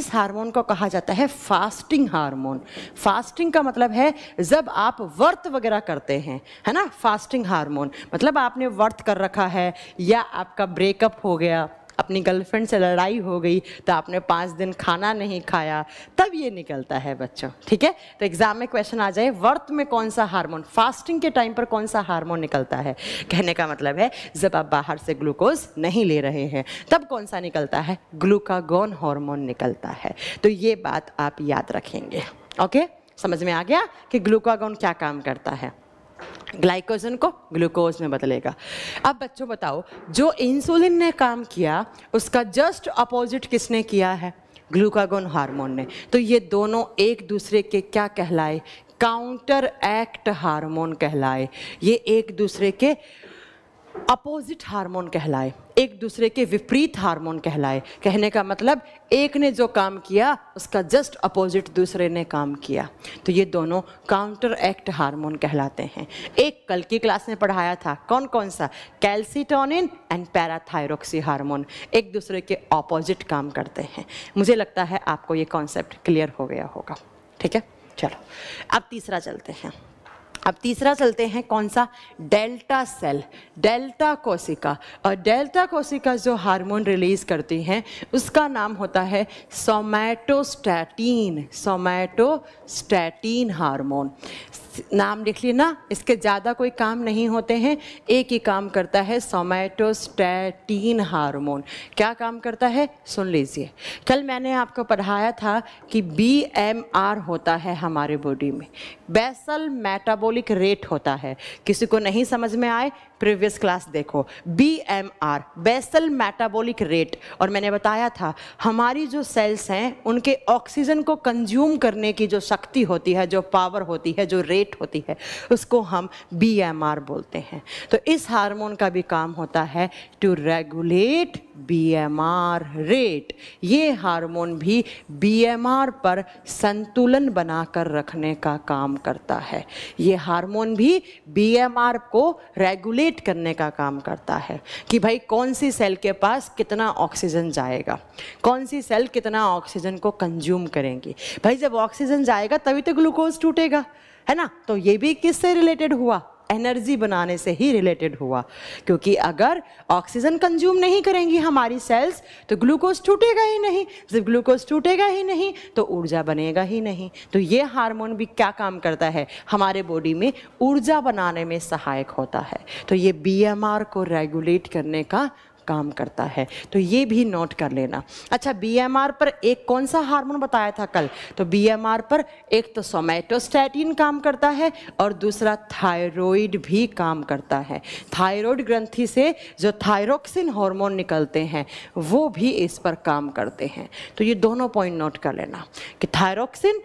इस हार्मोन को कहा जाता है फास्टिंग हार्मोन फास्टिंग का मतलब है जब आप वर्त वगैरह करते हैं है ना फास्ट लास्टिंग हार्मोन मतलब आपने वर्थ कर रखा है या आपका ब्रेकअप हो गया अपनी गर्लफ्रेंड से लड़ाई हो गई तो आपने पाँच दिन खाना नहीं खाया तब ये निकलता है बच्चों ठीक है तो एग्जाम में क्वेश्चन आ जाए वर्थ में कौन सा हार्मोन फास्टिंग के टाइम पर कौन सा हार्मोन निकलता है कहने का मतलब है जब आप बाहर से ग्लूकोज नहीं ले रहे हैं तब कौन सा निकलता है ग्लूकागोन हार्मोन निकलता है तो ये बात आप याद रखेंगे ओके समझ में आ गया कि ग्लूकागोन क्या काम करता है ग्लाइकोजन को ग्लूकोज में बदलेगा अब बच्चों बताओ जो इंसुलिन ने काम किया उसका जस्ट अपोजिट किसने किया है ग्लूकागोन हार्मोन ने तो ये दोनों एक दूसरे के क्या कहलाए काउंटर एक्ट हार्मोन कहलाए ये एक दूसरे के अपोजिट हार्मोन कहलाए एक दूसरे के विपरीत हार्मोन कहलाए कहने का मतलब एक ने जो काम किया उसका जस्ट अपोजिट दूसरे ने काम किया तो ये दोनों काउंटर एक्ट हार्मोन कहलाते हैं एक कल की क्लास में पढ़ाया था कौन कौन सा कैल्सिटोनिन एंड पैराथायरोक्सी हार्मोन एक दूसरे के अपोजिट काम करते हैं मुझे लगता है आपको ये कॉन्सेप्ट क्लियर हो गया होगा ठीक है चलो अब तीसरा चलते हैं अब तीसरा चलते हैं कौन सा डेल्टा सेल डेल्टा कोशिका और डेल्टा कोशिका जो हार्मोन रिलीज करती हैं उसका नाम होता है सोमैटोस्टैटीन सोमैटोस्टैटीन हार्मोन नाम लिख लेना इसके ज़्यादा कोई काम नहीं होते हैं एक ही काम करता है सोमैटोस्टैटीन हार्मोन क्या काम करता है सुन लीजिए कल मैंने आपको पढ़ाया था कि बी होता है हमारे बॉडी में बेसल मेटाबॉलिक रेट होता है किसी को नहीं समझ में आए प्रीवियस क्लास देखो B M R basal metabolic rate और मैंने बताया था हमारी जो सेल्स हैं उनके ऑक्सीजन को कंज्यूम करने की जो शक्ति होती है जो पावर होती है जो रेट वेट होती है उसको हम बी बोलते हैं तो इस हार्मोन का भी काम होता है टू रेगुलेट बी रेट ये हार्मोन भी बी पर संतुलन बनाकर रखने का काम करता है ये हार्मोन भी बी को रेगुलेट करने का काम करता है कि भाई कौन सी सेल के पास कितना ऑक्सीजन जाएगा कौन सी सेल कितना ऑक्सीजन को कंज्यूम करेंगी भाई जब ऑक्सीजन जाएगा तभी तो ग्लूकोज टूटेगा है ना तो ये भी किससे रिलेटेड हुआ एनर्जी बनाने से ही रिलेटेड हुआ क्योंकि अगर ऑक्सीजन कंज्यूम नहीं करेंगी हमारी सेल्स तो ग्लूकोज टूटेगा ही नहीं जब ग्लूकोज टूटेगा ही नहीं तो ऊर्जा बनेगा ही नहीं तो ये हार्मोन भी क्या काम करता है हमारे बॉडी में ऊर्जा बनाने में सहायक होता है तो ये बी को रेगुलेट करने का काम करता है तो ये भी नोट कर लेना अच्छा बीएमआर पर एक कौन सा हार्मोन बताया था कल तो बीएमआर पर एक तो सोमैटोस्टैटिन काम करता है और दूसरा थायराइड भी काम करता है थायराइड ग्रंथि से जो थायरोक्सिन हार्मोन निकलते हैं वो भी इस पर काम करते हैं तो ये दोनों पॉइंट नोट कर लेना कि थायरोक्सिन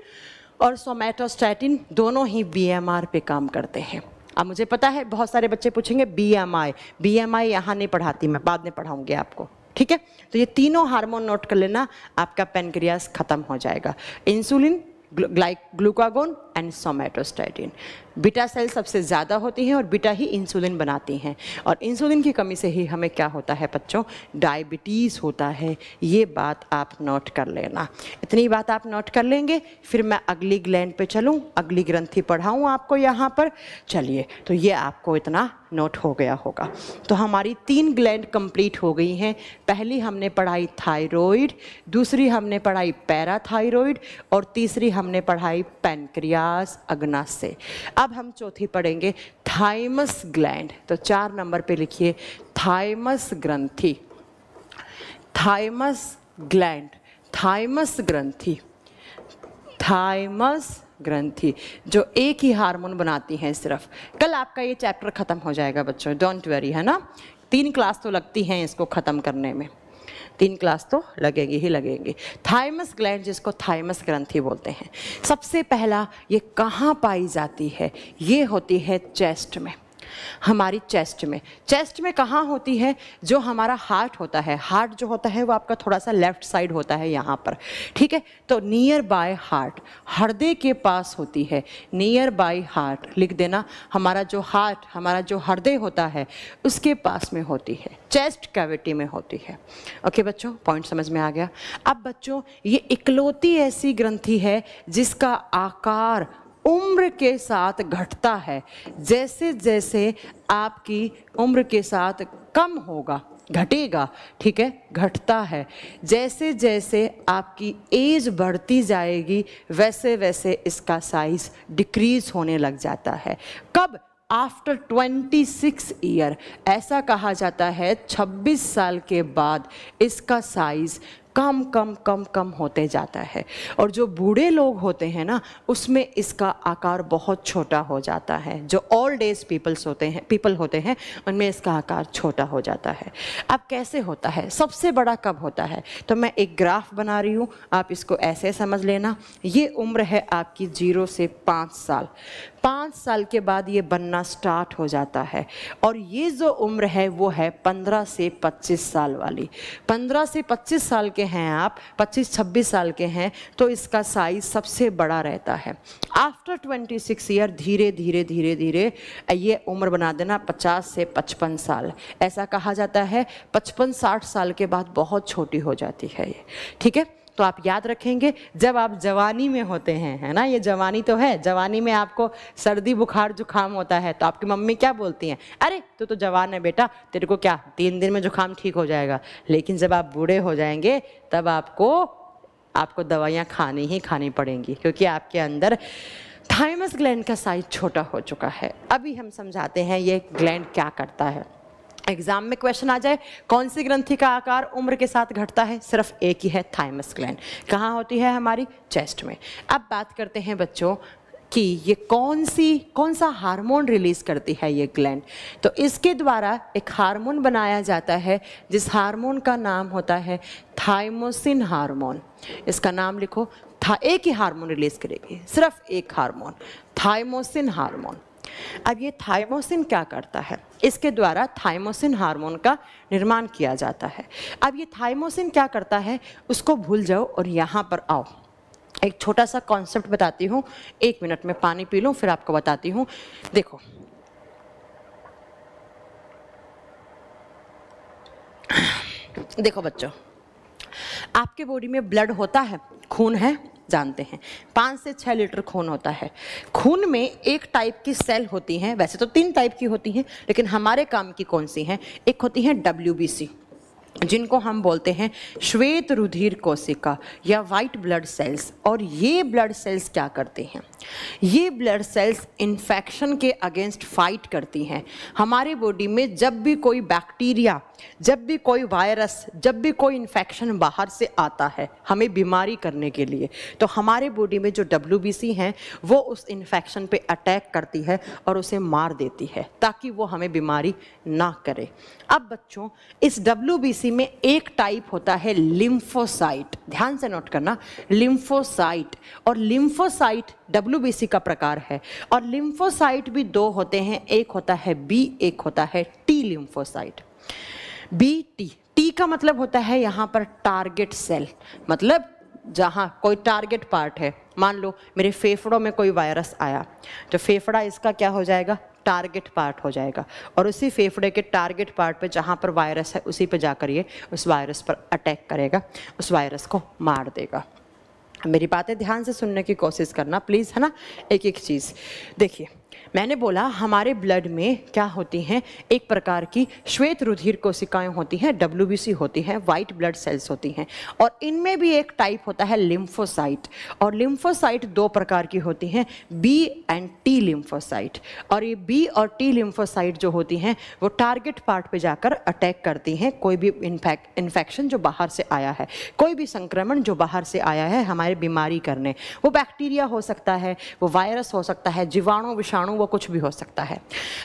और सोमैटोस्टैटिन दोनों ही बी पे काम करते हैं अब मुझे पता है बहुत सारे बच्चे पूछेंगे B M I B M I यहाँ नहीं पढ़ाती मैं बाद में पढ़ाऊंगी आपको ठीक है तो ये तीनों हार्मोन नोट कर लेना आपका पेनक्रियास खत्म हो जाएगा इंसुलिन ग्लाइक glucagon and somatostatin beta cell सबसे ज़्यादा होती हैं और बीटा ही इंसुलिन बनाती हैं और इंसुलिन की कमी से ही हमें क्या होता है बच्चों डायबिटीज़ होता है ये बात आप नोट कर लेना इतनी बात आप नोट कर लेंगे फिर मैं अगली ग्लैंड पे चलूँ अगली ग्रंथी पढ़ाऊँ आपको यहाँ पर चलिए तो ये आपको इतना नोट हो गया होगा तो हमारी तीन ग्लैंड कंप्लीट हो गई हैं पहली हमने पढ़ाई थायराइड दूसरी हमने पढ़ाई पैराथायराइड और तीसरी हमने पढ़ाई पेनक्रिया डायज अग्नाशय अब हम चौथी पढ़ेंगे थाइमस ग्लैंड तो चार नंबर पे लिखिए थाइमस ग्रंथि थाइमस ग्लैंड थाइमस ग्रंथि थाइमस ग्रंथि जो एक ही हार्मोन बनाती हैं सिर्फ कल आपका ये चैप्टर ख़त्म हो जाएगा बच्चों डोंट वरी है ना तीन क्लास तो लगती हैं इसको ख़त्म करने में तीन क्लास तो लगेगी ही लगेंगे थाइमस ग्लैंड जिसको थाइमस ग्रंथी बोलते हैं सबसे पहला ये कहाँ पाई जाती है ये होती है चेस्ट में हमारी चेस्ट में चेस्ट में कहाँ होती है जो हमारा हार्ट होता है हार्ट जो होता है वो आपका थोड़ा सा लेफ्ट साइड होता है यहाँ पर ठीक है तो नियर बाय हार्ट हृदय के पास होती है नियर बाय हार्ट लिख देना हमारा जो हार्ट हमारा जो हृदय होता है उसके पास में होती है चेस्ट कैविटी में होती है ओके बच्चों पॉइंट समझ में आ गया अब बच्चों ये इकलौती ऐसी ग्रंथि है जिसका आकार उम्र के साथ घटता है जैसे जैसे आपकी उम्र के साथ कम होगा घटेगा ठीक है घटता है जैसे जैसे आपकी एज बढ़ती जाएगी वैसे वैसे इसका साइज डिक्रीज होने लग जाता है कब आफ्टर 26 ईयर ऐसा कहा जाता है 26 साल के बाद इसका साइज़ कम कम कम कम होते जाता है और जो बूढ़े लोग होते हैं ना उसमें इसका आकार बहुत छोटा हो जाता है जो ओल्ड एज पीपल्स होते हैं पीपल होते हैं उनमें इसका आकार छोटा हो जाता है अब कैसे होता है सबसे बड़ा कब होता है तो मैं एक ग्राफ बना रही हूँ आप इसको ऐसे समझ लेना ये उम्र है आपकी जीरो से पाँच साल पाँच साल के बाद ये बनना स्टार्ट हो जाता है और ये जो उम्र है वो है पंद्रह से पच्चीस साल वाली पंद्रह से पच्चीस साल के हैं आप 25-26 साल के हैं तो इसका साइज सबसे बड़ा रहता है आफ्टर 26 ईयर धीरे धीरे धीरे धीरे ये उम्र बना देना 50 से 55 साल ऐसा कहा जाता है 55-60 साल के बाद बहुत छोटी हो जाती है ये ठीक है तो आप याद रखेंगे जब आप जवानी में होते हैं है ना ये जवानी तो है जवानी में आपको सर्दी बुखार जुकाम होता है तो आपकी मम्मी क्या बोलती हैं अरे तू तो जवान है बेटा तेरे को क्या तीन दिन में जुकाम ठीक हो जाएगा लेकिन जब आप बूढ़े हो जाएंगे तब आपको आपको दवाइयाँ खानी ही खानी पड़ेंगी क्योंकि आपके अंदर थाइमस ग्लैंड का साइज छोटा हो चुका है अभी हम समझाते हैं ये ग्लैंड क्या करता है एग्जाम में क्वेश्चन आ जाए कौन सी ग्रंथि का आकार उम्र के साथ घटता है सिर्फ एक ही है थाइमस ग्लैंड कहाँ होती है हमारी चेस्ट में अब बात करते हैं बच्चों कि ये कौन सी कौन सा हार्मोन रिलीज करती है ये ग्लैंड तो इसके द्वारा एक हार्मोन बनाया जाता है जिस हार्मोन का नाम होता है थाइमोसिन हार्मोन इसका नाम लिखो था एक ही हार्मोन रिलीज करेगी सिर्फ एक हार्मोन थाइमोसिन हार्मोन अब ये थायमोसिन क्या करता है इसके द्वारा थायमोसिन हार्मोन का निर्माण किया जाता है अब ये थायमोसिन क्या करता है उसको भूल जाओ और यहाँ पर आओ एक छोटा सा कॉन्सेप्ट बताती हूँ एक मिनट में पानी पी लूँ फिर आपको बताती हूँ देखो देखो बच्चों आपके बॉडी में ब्लड होता है खून है जानते हैं पाँच से छः लीटर खून होता है खून में एक टाइप की सेल होती हैं वैसे तो तीन टाइप की होती हैं लेकिन हमारे काम की कौन सी हैं एक होती हैं डब्ल्यू जिनको हम बोलते हैं श्वेत रुधिर कोशिका या वाइट ब्लड सेल्स और ये ब्लड सेल्स क्या करते हैं ये ब्लड सेल्स इन्फेक्शन के अगेंस्ट फाइट करती हैं हमारे बॉडी में जब भी कोई बैक्टीरिया जब भी कोई वायरस जब भी कोई इन्फेक्शन बाहर से आता है हमें बीमारी करने के लिए तो हमारे बॉडी में जो डब्ल्यू हैं वो उस इन्फेक्शन पे अटैक करती है और उसे मार देती है ताकि वो हमें बीमारी ना करे अब बच्चों इस डब्ल्यू में एक टाइप होता है लिम्फोसाइट ध्यान से नोट करना लिम्फोसाइट और लिम्फोसाइट डब्ल्यू का प्रकार है और लिम्फोसाइट भी दो होते हैं एक होता है बी एक होता है T lymphocyte B T T का मतलब होता है यहाँ पर टारगेट सेल मतलब जहाँ कोई टारगेट पार्ट है मान लो मेरे फेफड़ों में कोई वायरस आया तो फेफड़ा इसका क्या हो जाएगा टारगेट पार्ट हो जाएगा और उसी फेफड़े के टारगेट पार्ट पे जहाँ पर वायरस है उसी पे जाकर ये उस वायरस पर अटैक करेगा उस वायरस को मार देगा मेरी बातें ध्यान से सुनने की कोशिश करना प्लीज़ है ना एक एक चीज़ देखिए मैंने बोला हमारे ब्लड में क्या होती हैं एक प्रकार की श्वेत रुधिर कोशिकाएं होती हैं डब्ल्यू होती हैं वाइट ब्लड सेल्स होती हैं और इनमें भी एक टाइप होता है लिम्फोसाइट और लिम्फोसाइट दो प्रकार की होती हैं बी एंड टी लिम्फोसाइट और ये बी और टी लिम्फोसाइट जो होती हैं वो टारगेट पार्ट पे जाकर अटैक करती हैं कोई भी इन्फेक्शन जो बाहर से आया है कोई भी संक्रमण जो बाहर से आया है हमारे बीमारी करने वो बैक्टीरिया हो सकता है वो वायरस हो सकता है जीवाणु विषाणु रॉन्ग वो कुछ भी हो सकता है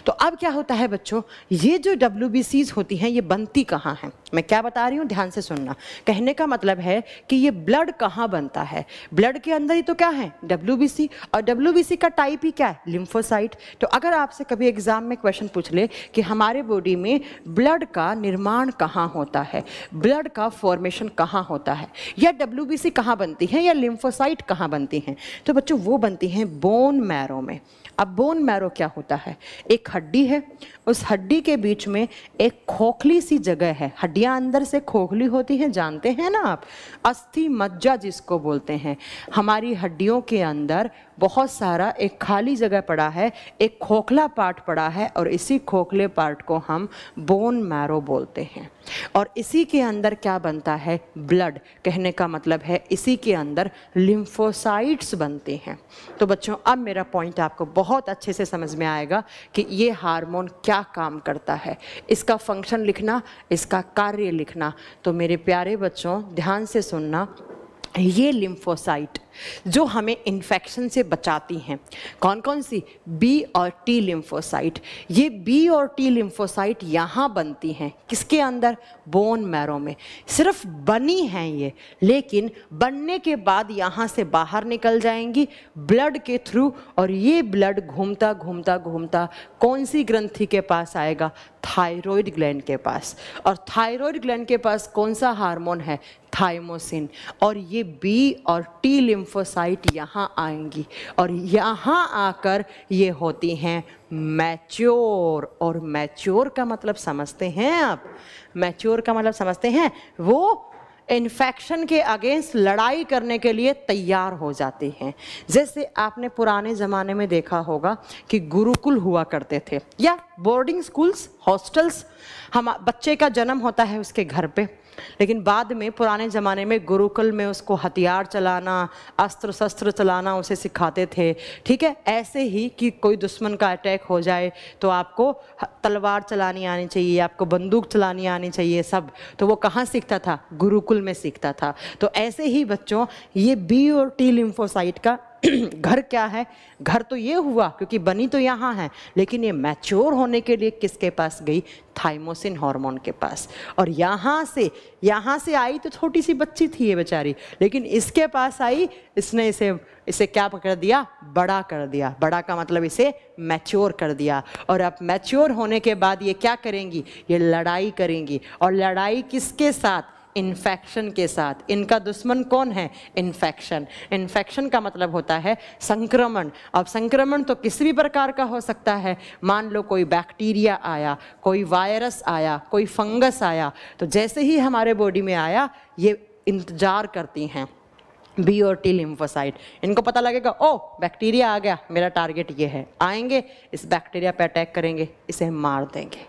तो अब क्या होता है बच्चों ये जो डब्ल्यू होती हैं ये बनती कहाँ हैं मैं क्या बता रही हूँ ध्यान से सुनना कहने का मतलब है कि ये ब्लड कहाँ बनता है ब्लड के अंदर ही तो क्या है डब्ल्यू और डब्ल्यू का टाइप ही क्या है लिम्फोसाइट तो अगर आपसे कभी एग्जाम में क्वेश्चन पूछ ले कि हमारे बॉडी में ब्लड का निर्माण कहाँ होता है ब्लड का फॉर्मेशन कहाँ होता है या डब्ल्यू बी कहाँ बनती है या लिम्फोसाइट कहाँ बनती हैं तो बच्चों वो बनती हैं बोन मैरो में अब बोन मैरो क्या होता है एक हड्डी है उस हड्डी के बीच में एक खोखली सी जगह है हड्डियाँ अंदर से खोखली होती हैं जानते हैं ना आप अस्थि मज्जा जिसको बोलते हैं हमारी हड्डियों के अंदर बहुत सारा एक खाली जगह पड़ा है एक खोखला पार्ट पड़ा है और इसी खोखले पार्ट को हम बोन मैरो बोलते हैं और इसी के अंदर क्या बनता है ब्लड कहने का मतलब है इसी के अंदर लिम्फोसाइट्स बनते हैं तो बच्चों अब मेरा पॉइंट आपको बहुत अच्छे से समझ में आएगा कि ये हार्मोन क्या काम करता है इसका फंक्शन लिखना इसका कार्य लिखना तो मेरे प्यारे बच्चों ध्यान से सुनना ये लिम्फोसाइट जो हमें इन्फेक्शन से बचाती हैं कौन कौन सी बी और टी लिम्फोसाइट ये बी और टी लिम्फोसाइट यहाँ बनती हैं किसके अंदर बोन मैरो में सिर्फ बनी हैं ये लेकिन बनने के बाद यहाँ से बाहर निकल जाएंगी ब्लड के थ्रू और ये ब्लड घूमता घूमता घूमता कौन सी ग्रंथि के पास आएगा थायरॉयड ग्लैंड के पास और थायरॉयड ग्लैंड के पास कौन सा हार्मोन है थाइमोसिन और ये बी और टी लिम्फोसाइट यहाँ आएंगी और यहाँ आकर ये होती हैं मैच्योर और मैच्योर का मतलब समझते हैं आप मैच्योर का मतलब समझते हैं वो इन्फेक्शन के अगेंस्ट लड़ाई करने के लिए तैयार हो जाती हैं जैसे आपने पुराने ज़माने में देखा होगा कि गुरुकुल हुआ करते थे या बोर्डिंग स्कूल्स हॉस्टल्स हम बच्चे का जन्म होता है उसके घर पे लेकिन बाद में पुराने ज़माने में गुरुकुल में उसको हथियार चलाना अस्त्र शस्त्र चलाना उसे सिखाते थे ठीक है ऐसे ही कि कोई दुश्मन का अटैक हो जाए तो आपको तलवार चलानी आनी चाहिए आपको बंदूक चलानी आनी चाहिए सब तो वो कहाँ सीखता था गुरुकुल में सीखता था तो ऐसे ही बच्चों ये बी और टी लिम्फोसाइट का [CLEARS THROAT] घर क्या है घर तो ये हुआ क्योंकि बनी तो यहाँ है लेकिन ये मैच्योर होने के लिए किसके पास गई थाइमोसिन हार्मोन के पास और यहाँ से यहाँ से आई तो छोटी सी बच्ची थी ये बेचारी लेकिन इसके पास आई इसने इसे इसे क्या कर दिया बड़ा कर दिया बड़ा का मतलब इसे मैच्योर कर दिया और अब मैच्योर होने के बाद ये क्या करेंगी ये लड़ाई करेंगी और लड़ाई किसके साथ इन्फेक्शन के साथ इनका दुश्मन कौन है इन्फेक्शन इन्फेक्शन का मतलब होता है संक्रमण अब संक्रमण तो किसी भी प्रकार का हो सकता है मान लो कोई बैक्टीरिया आया कोई वायरस आया कोई फंगस आया तो जैसे ही हमारे बॉडी में आया ये इंतजार करती हैं बी और टी लिम्फोसाइट इनको पता लगेगा ओ बैक्टीरिया आ गया मेरा टारगेट ये है आएंगे इस बैक्टीरिया पे अटैक करेंगे इसे मार देंगे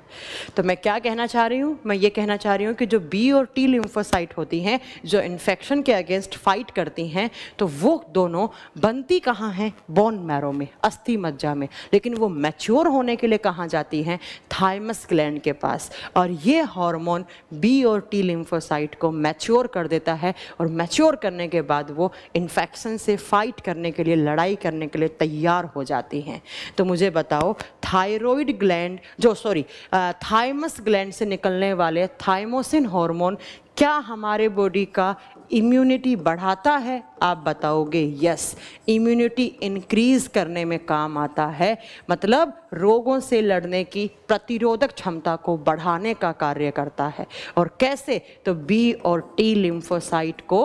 तो मैं क्या कहना चाह रही हूँ मैं ये कहना चाह रही हूँ कि जो बी और टी लिम्फोसाइट होती हैं जो इन्फेक्शन के अगेंस्ट फाइट करती हैं तो वो दोनों बनती कहाँ हैं बोन मैरो में अस्थि मज्जा में लेकिन वो मैच्योर होने के लिए कहाँ जाती हैं थाइमस ग्लैंड के पास और ये हार्मोन बी और टी लिम्फोसाइट को मैच्योर कर देता है और मैच्योर करने के बाद वो इन्फेक्शन से फाइट करने के लिए लड़ाई करने के लिए तैयार हो जाती हैं तो मुझे बताओ थायरॉइड ग्लैंड जो सॉरी थाइमस ग्लैंड से निकलने वाले थाइमोसिन हार्मोन क्या हमारे बॉडी का इम्यूनिटी बढ़ाता है आप बताओगे यस इम्यूनिटी इंक्रीज करने में काम आता है मतलब रोगों से लड़ने की प्रतिरोधक क्षमता को बढ़ाने का कार्य करता है और कैसे तो बी और टी लिम्फोसाइट को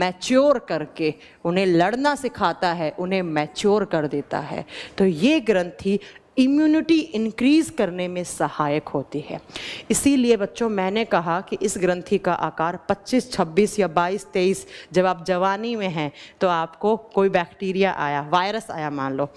मैच्योर करके उन्हें लड़ना सिखाता है उन्हें मैच्योर कर देता है तो ये ग्रंथि इम्यूनिटी इंक्रीज करने में सहायक होती है इसीलिए बच्चों मैंने कहा कि इस ग्रंथि का आकार 25, 26 या 22, 23 जब आप जवानी में हैं तो आपको कोई बैक्टीरिया आया वायरस आया मान लो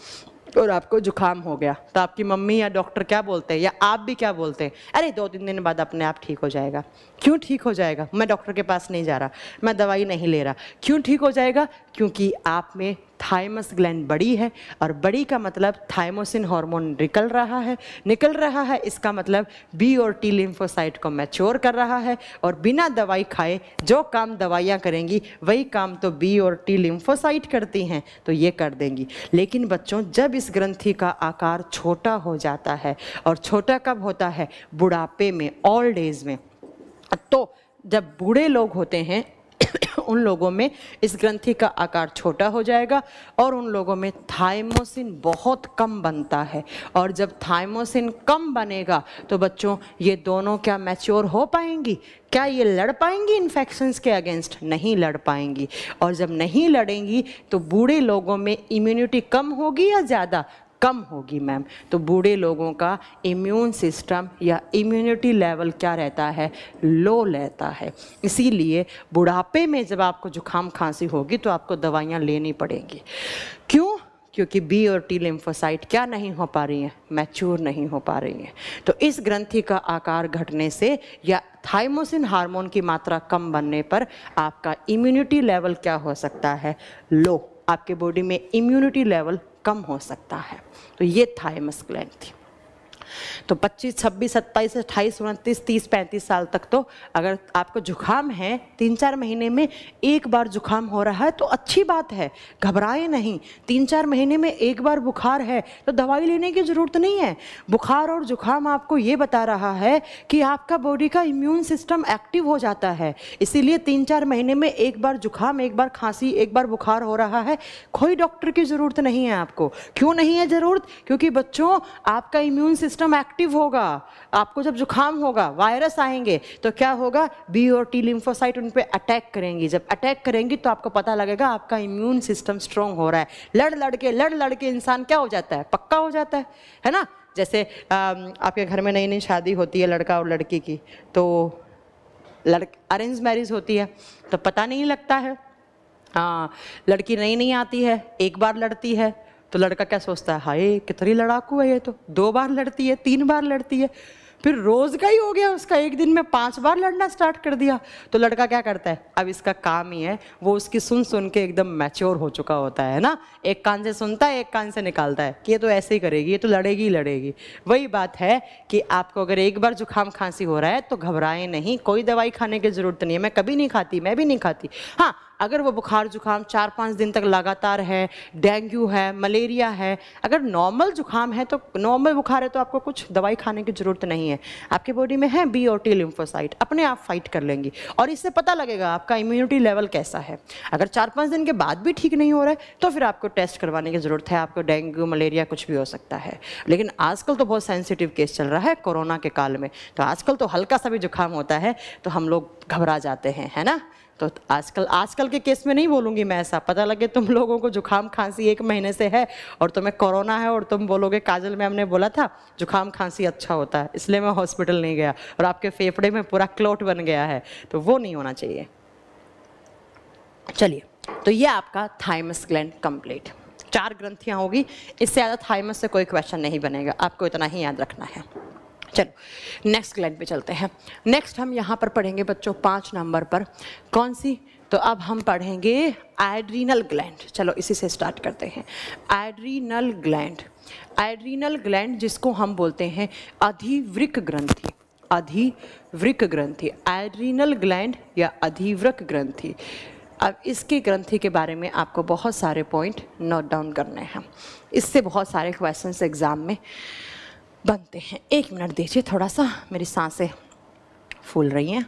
और आपको जुकाम हो गया तो आपकी मम्मी या डॉक्टर क्या बोलते हैं या आप भी क्या बोलते हैं अरे दो तीन दिन बाद अपने आप ठीक हो जाएगा क्यों ठीक हो जाएगा मैं डॉक्टर के पास नहीं जा रहा मैं दवाई नहीं ले रहा क्यों ठीक हो जाएगा क्योंकि आप में थाइमस ग्लैंड बड़ी है और बड़ी का मतलब थाइमोसिन हार्मोन निकल रहा है निकल रहा है इसका मतलब बी और टी लिम्फोसाइट को मैच्योर कर रहा है और बिना दवाई खाए जो काम दवाइयाँ करेंगी वही काम तो बी और टी लिम्फोसाइट करती हैं तो ये कर देंगी लेकिन बच्चों जब इस ग्रंथि का आकार छोटा हो जाता है और छोटा कब होता है बुढ़ापे में ओल्ड एज में तो जब बूढ़े लोग होते हैं [COUGHS] उन लोगों में इस ग्रंथि का आकार छोटा हो जाएगा और उन लोगों में थाइमोसिन बहुत कम बनता है और जब थाइमोसिन कम बनेगा तो बच्चों ये दोनों क्या मैच्योर हो पाएंगी क्या ये लड़ पाएंगी इन्फेक्शंस के अगेंस्ट नहीं लड़ पाएंगी और जब नहीं लड़ेंगी तो बूढ़े लोगों में इम्यूनिटी कम होगी या ज़्यादा कम होगी मैम तो बूढ़े लोगों का इम्यून सिस्टम या इम्यूनिटी लेवल क्या रहता है लो रहता है इसीलिए बुढ़ापे में जब आपको जुकाम खांसी होगी तो आपको दवाइयाँ लेनी पड़ेंगी क्यों क्योंकि बी और टी लिम्फोसाइट क्या नहीं हो पा रही हैं मैच्योर नहीं हो पा रही हैं तो इस ग्रंथि का आकार घटने से या थाइमोसिन हार्मोन की मात्रा कम बनने पर आपका इम्यूनिटी लेवल क्या हो सकता है लो आपके बॉडी में इम्यूनिटी लेवल कम हो सकता है तो ये थायमस ग्लैंड थी तो 25, 26, 27, 28, 29, 30, 35 साल तक तो अगर आपको जुकाम है तीन चार महीने में एक बार जुकाम हो रहा है तो अच्छी बात है घबराए नहीं तीन चार महीने में एक बार बुखार है तो दवाई लेने की ज़रूरत नहीं है बुखार और जुकाम आपको ये बता रहा है कि आपका बॉडी का इम्यून सिस्टम एक्टिव हो जाता है इसीलिए तीन चार महीने में एक बार जुकाम एक बार खांसी एक बार बुखार हो रहा है कोई डॉक्टर की ज़रूरत नहीं है आपको क्यों नहीं है ज़रूरत क्योंकि बच्चों आपका इम्यून सिस्टम सिस्टम एक्टिव होगा आपको जब जुकाम होगा वायरस आएंगे तो क्या होगा बी और टी लिम्फोसाइट उन पर अटैक करेंगी जब अटैक करेंगी तो आपको पता लगेगा आपका इम्यून सिस्टम स्ट्रांग हो रहा है लड़ लड़के लड़ लड़के इंसान क्या हो जाता है पक्का हो जाता है है ना जैसे आ, आपके घर में नई नई शादी होती है लड़का और लड़की की तो लड़क अरेंज मैरिज होती है तो पता नहीं लगता है आ, हाँ, लड़की नई नई आती है एक बार लड़ती है तो लड़का क्या सोचता है हाय कितनी लड़ाकू है ये तो दो बार लड़ती है तीन बार लड़ती है फिर रोज का ही हो गया उसका एक दिन में पांच बार लड़ना स्टार्ट कर दिया तो लड़का क्या करता है अब इसका काम ही है वो उसकी सुन सुन के एकदम मैच्योर हो चुका होता है ना एक कान से सुनता है एक कान से निकालता है कि ये तो ऐसे ही करेगी ये तो लड़ेगी ही लड़ेगी वही बात है कि आपको अगर एक बार जुकाम खांसी हो रहा है तो घबराए नहीं कोई दवाई खाने की जरूरत नहीं है मैं कभी नहीं खाती मैं भी नहीं खाती हाँ अगर वो बुखार जुकाम चार पाँच दिन तक लगातार है डेंगू है मलेरिया है अगर नॉर्मल जुकाम है तो नॉर्मल बुखार है तो आपको कुछ दवाई खाने की ज़रूरत नहीं है आपके बॉडी में है बी और टी लिम्फोसाइट अपने आप फाइट कर लेंगी और इससे पता लगेगा आपका इम्यूनिटी लेवल कैसा है अगर चार पाँच दिन के बाद भी ठीक नहीं हो रहा है तो फिर आपको टेस्ट करवाने की ज़रूरत है आपको डेंगू मलेरिया कुछ भी हो सकता है लेकिन आजकल तो बहुत सेंसिटिव केस चल रहा है कोरोना के काल में तो आजकल तो हल्का सा भी जुकाम होता है तो हम लोग घबरा जाते हैं है ना तो आजकल आजकल के केस में नहीं बोलूँगी मैं ऐसा पता लगे तुम लोगों को जुकाम खांसी एक महीने से है और तुम्हें कोरोना है और तुम बोलोगे काजल मैम ने बोला था जुकाम खांसी अच्छा होता है इसलिए मैं हॉस्पिटल नहीं गया और आपके फेफड़े में पूरा क्लोट बन गया है तो वो नहीं होना चाहिए चलिए तो ये आपका थाइमस ग्लैंड कंप्लीट चार ग्रंथियां होगी इससे ज़्यादा थाइमस से कोई क्वेश्चन नहीं बनेगा आपको इतना ही याद रखना है चलो नेक्स्ट लाइन पे चलते हैं नेक्स्ट हम यहाँ पर पढ़ेंगे बच्चों पाँच नंबर पर कौन सी तो अब हम पढ़ेंगे एड्रीनल ग्लैंड चलो इसी से स्टार्ट करते हैं एड्रीनल ग्लैंड एड्रीनल ग्लैंड जिसको हम बोलते हैं अधिवृक ग्रंथि अधिवृक ग्रंथि एड्रीनल ग्लैंड या अधिवृक ग्रंथि अब इसके ग्रंथि के बारे में आपको बहुत सारे पॉइंट नोट डाउन करने हैं इससे बहुत सारे क्वेश्चंस एग्ज़ाम में बनते हैं एक मिनट दीजिए थोड़ा सा मेरी सांसें फूल रही हैं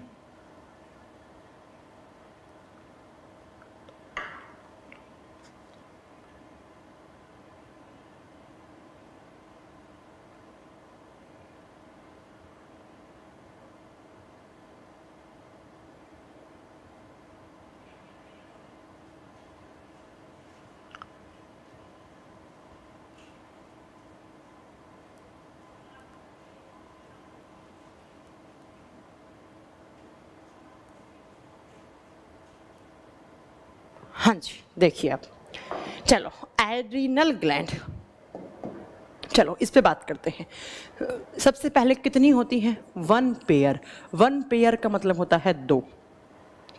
देखिए आप चलो एड्रीनल ग्लैंड चलो इस पे बात करते हैं सबसे पहले कितनी होती है वन पेयर वन पेयर का मतलब होता है दो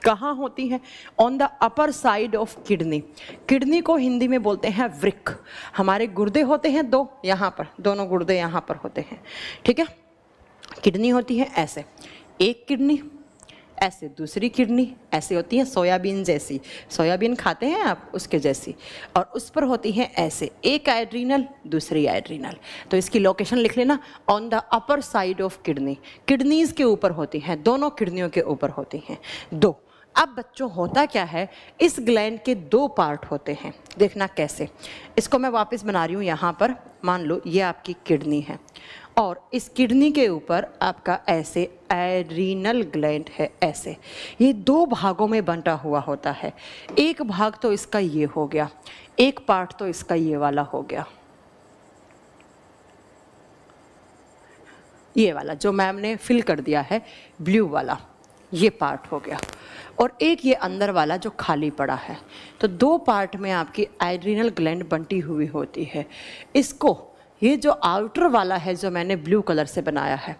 कहाँ होती है on the upper side of kidney kidney को हिंदी में बोलते हैं वृक हमारे गुर्दे होते हैं दो यहाँ पर दोनों गुर्दे यहाँ पर होते हैं ठीक है किडनी होती है ऐसे एक किडनी ऐसे दूसरी किडनी ऐसे होती है सोयाबीन जैसी सोयाबीन खाते हैं आप उसके जैसी और उस पर होती है ऐसे एक एड्रीनल दूसरी एड्रीनल तो इसकी लोकेशन लिख लेना on the upper side of kidney kidneys के ऊपर होती हैं दोनों किडनियों के ऊपर होती हैं दो अब बच्चों होता क्या है इस ग्लैंड के दो पार्ट होते हैं देखना कैसे इसको मैं वापस बना रही हूँ यहाँ पर मान लो ये आपकी किडनी है और इस किडनी के ऊपर आपका ऐसे एड्रीनल ग्लैंड है ऐसे ये दो भागों में बंटा हुआ होता है एक भाग तो इसका ये हो गया एक पार्ट तो इसका ये वाला हो गया ये वाला जो मैम ने फिल कर दिया है ब्लू वाला ये पार्ट हो गया और एक ये अंदर वाला जो खाली पड़ा है तो दो पार्ट में आपकी एड्रीनल ग्लैंड बंटी हुई होती है इसको ये जो आउटर वाला है जो मैंने ब्लू कलर से बनाया है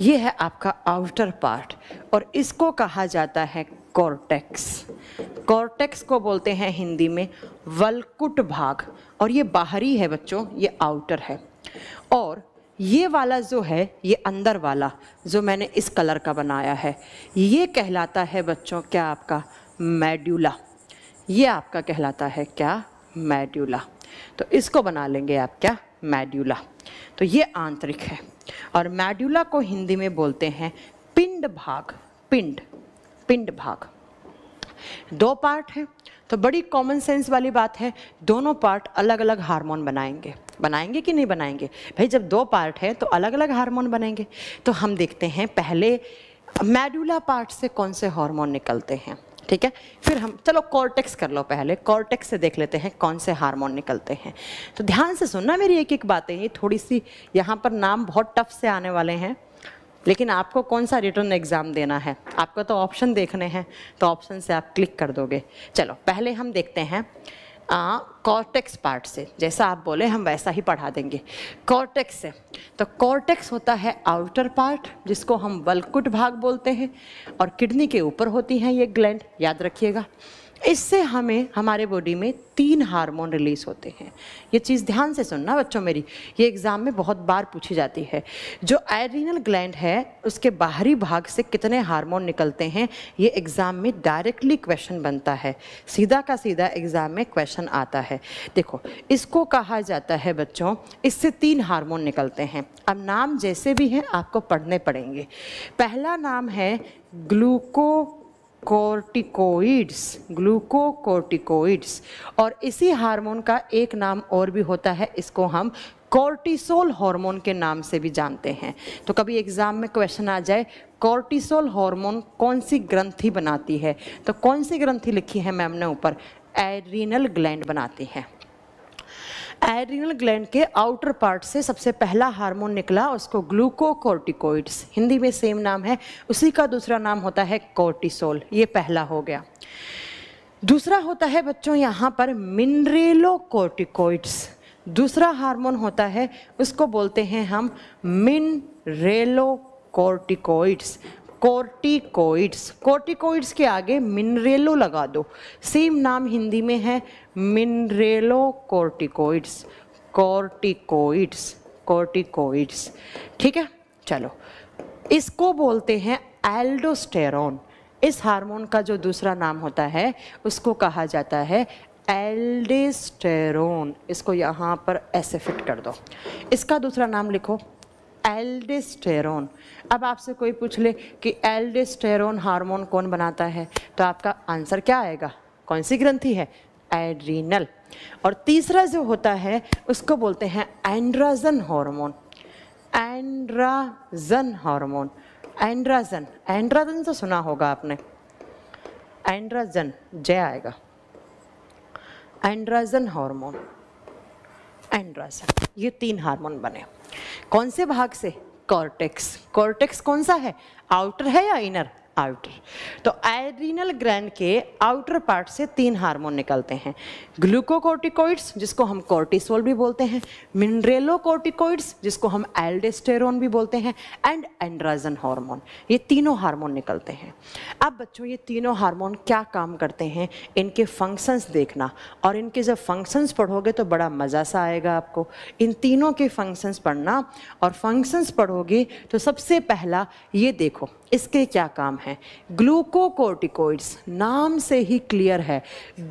ये है आपका आउटर पार्ट और इसको कहा जाता है कॉर्टेक्स कॉर्टेक्स को बोलते हैं हिंदी में वलकुट भाग और ये बाहरी है बच्चों ये आउटर है और ये वाला जो है ये अंदर वाला जो मैंने इस कलर का बनाया है ये कहलाता है बच्चों क्या आपका मेड्यूला ये आपका कहलाता है क्या मेड्यूला तो इसको बना लेंगे आप क्या मैड्यूला तो ये आंतरिक है और मैड्यूला को हिंदी में बोलते हैं पिंड भाग पिंड पिंड भाग दो पार्ट हैं तो बड़ी कॉमन सेंस वाली बात है दोनों पार्ट अलग अलग हार्मोन बनाएंगे बनाएंगे कि नहीं बनाएंगे भाई जब दो पार्ट है तो अलग अलग हार्मोन बनेंगे तो हम देखते हैं पहले मैड्यूला पार्ट से कौन से हार्मोन निकलते हैं ठीक है फिर हम चलो कॉर्टेक्स कर लो पहले कॉर्टेक्स से देख लेते हैं कौन से हार्मोन निकलते हैं तो ध्यान से सुनना मेरी एक एक बातें ये थोड़ी सी यहाँ पर नाम बहुत टफ से आने वाले हैं लेकिन आपको कौन सा रिटर्न एग्ज़ाम देना है आपको तो ऑप्शन देखने हैं तो ऑप्शन से आप क्लिक कर दोगे चलो पहले हम देखते हैं कॉर्टेक्स पार्ट से जैसा आप बोले हम वैसा ही पढ़ा देंगे कॉर्टेक्स से तो कॉर्टेक्स होता है आउटर पार्ट जिसको हम वलकुट भाग बोलते हैं और किडनी के ऊपर होती हैं ये ग्लैंड याद रखिएगा इससे हमें हमारे बॉडी में तीन हार्मोन रिलीज होते हैं ये चीज़ ध्यान से सुनना बच्चों मेरी ये एग्ज़ाम में बहुत बार पूछी जाती है जो एड्रीनल ग्लैंड है उसके बाहरी भाग से कितने हार्मोन निकलते हैं ये एग्ज़ाम में डायरेक्टली क्वेश्चन बनता है सीधा का सीधा एग्ज़ाम में क्वेश्चन आता है देखो इसको कहा जाता है बच्चों इससे तीन हारमोन निकलते हैं अब नाम जैसे भी हैं आपको पढ़ने पड़ेंगे पहला नाम है ग्लूको कोर्टिकोइड्स ग्लूकोकोर्टिकोइड्स और इसी हार्मोन का एक नाम और भी होता है इसको हम कॉर्टिसोल हार्मोन के नाम से भी जानते हैं तो कभी एग्जाम में क्वेश्चन आ जाए कोर्टिसोल हार्मोन कौन सी ग्रंथि बनाती है तो कौन सी ग्रंथि लिखी है मैम ने ऊपर एड्रीनल ग्लैंड बनाती है एड्रिनल ग्लैंड के आउटर पार्ट से सबसे पहला हार्मोन निकला उसको ग्लूकोकोर्टिकोइड्स हिंदी में सेम नाम है उसी का दूसरा नाम होता है कोर्टिसोल ये पहला हो गया दूसरा होता है बच्चों यहाँ पर कोर्टिकोइड्स दूसरा हार्मोन होता है उसको बोलते हैं हम मिनरेलो कॉर्टिकोइड्स कोर्टिकोइड्स कोर्टिकोइड्स के आगे मिनरेलो लगा दो सेम नाम हिंदी में है मिनरेलो कोर्टिकोइड्स कोर्टिकोइड्स कोर्टिकोइड्स ठीक है चलो इसको बोलते हैं एल्डोस्टेरोन इस हार्मोन का जो दूसरा नाम होता है उसको कहा जाता है एल्डेस्टेरोन इसको यहाँ पर ऐसे फिट कर दो इसका दूसरा नाम लिखो एल्डेस्टेरोन अब आपसे कोई पूछ ले कि एल्डेस्टेरोन हार्मोन कौन बनाता है तो आपका आंसर क्या आएगा कौन सी ग्रंथि है एड्रीनल और तीसरा जो होता है उसको बोलते हैं एंड्राजन हार्मोन एंड्राजन हार्मोन एंड्राजन एंड्राजन तो सुना होगा आपने एंड्राजन जय आएगा एंड्राजन हार्मोन एंड्राजन ये तीन हार्मोन बने कौन से भाग से कॉर्टेक्स कॉर्टेक्स कौन सा है आउटर है या इनर आउटर तो एड्रीनल ग्रैंड के आउटर पार्ट से तीन हार्मोन निकलते हैं ग्लूकोकोर्टिकोइड्स जिसको हम कोर्टिसोल भी बोलते हैं मिनरेलोकोर्टिकोइड्स जिसको हम एल्डेस्टेरोन भी बोलते हैं एंड एंड्राजन हार्मोन ये तीनों हार्मोन निकलते हैं अब बच्चों ये तीनों हार्मोन क्या काम करते हैं इनके फंक्शंस देखना और इनके जब फंक्शंस पढ़ोगे तो बड़ा मज़ा सा आएगा आपको इन तीनों के फंक्शंस पढ़ना और फंक्शंस पढ़ोगे तो सबसे पहला ये देखो इसके क्या काम है ग्लूकोकोर्टिकोइड्स नाम से ही क्लियर है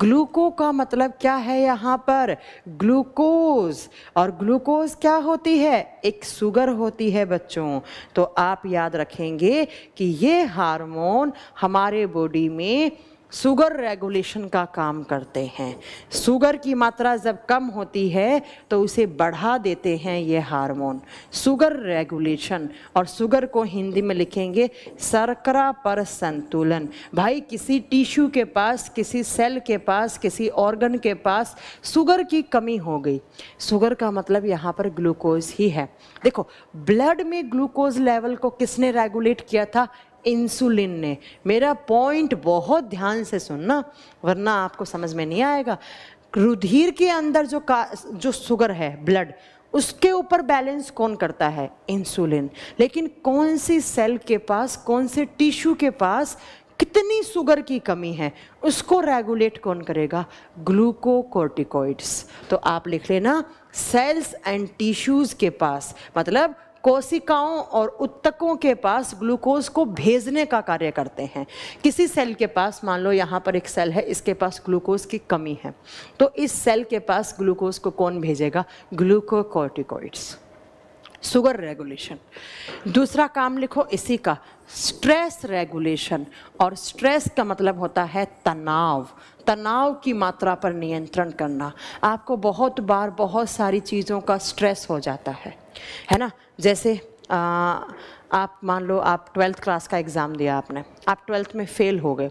ग्लूको का मतलब क्या है यहाँ पर ग्लूकोज और ग्लूकोज क्या होती है एक शुगर होती है बच्चों तो आप याद रखेंगे कि ये हार्मोन हमारे बॉडी में सुगर रेगुलेशन का काम करते हैं सुगर की मात्रा जब कम होती है तो उसे बढ़ा देते हैं ये हार्मोन सुगर रेगुलेशन और सुगर को हिंदी में लिखेंगे शर्करा पर संतुलन भाई किसी टिश्यू के पास किसी सेल के पास किसी ऑर्गन के पास सुगर की कमी हो गई सुगर का मतलब यहाँ पर ग्लूकोज ही है देखो ब्लड में ग्लूकोज लेवल को किसने रेगुलेट किया था इंसुलिन ने मेरा पॉइंट बहुत ध्यान से सुनना वरना आपको समझ में नहीं आएगा रुधिर के अंदर जो का जो शुगर है ब्लड उसके ऊपर बैलेंस कौन करता है इंसुलिन लेकिन कौन सी सेल के पास कौन से टिश्यू के पास कितनी शुगर की कमी है उसको रेगुलेट कौन करेगा ग्लूकोकोर्टिकॉइड्स तो आप लिख लेना सेल्स एंड टिश्यूज के पास मतलब कोशिकाओं और उत्तकों के पास ग्लूकोज को भेजने का कार्य करते हैं किसी सेल के पास मान लो यहाँ पर एक सेल है इसके पास ग्लूकोज की कमी है तो इस सेल के पास ग्लूकोज को कौन भेजेगा ग्लूकोकॉर्टिकॉइड्स शुगर रेगुलेशन दूसरा काम लिखो इसी का स्ट्रेस रेगुलेशन और स्ट्रेस का मतलब होता है तनाव तनाव की मात्रा पर नियंत्रण करना आपको बहुत बार बहुत सारी चीज़ों का स्ट्रेस हो जाता है है ना जैसे आ, आप मान लो आप ट्वेल्थ क्लास का एग्ज़ाम दिया आपने आप ट्वेल्थ में फ़ेल हो गए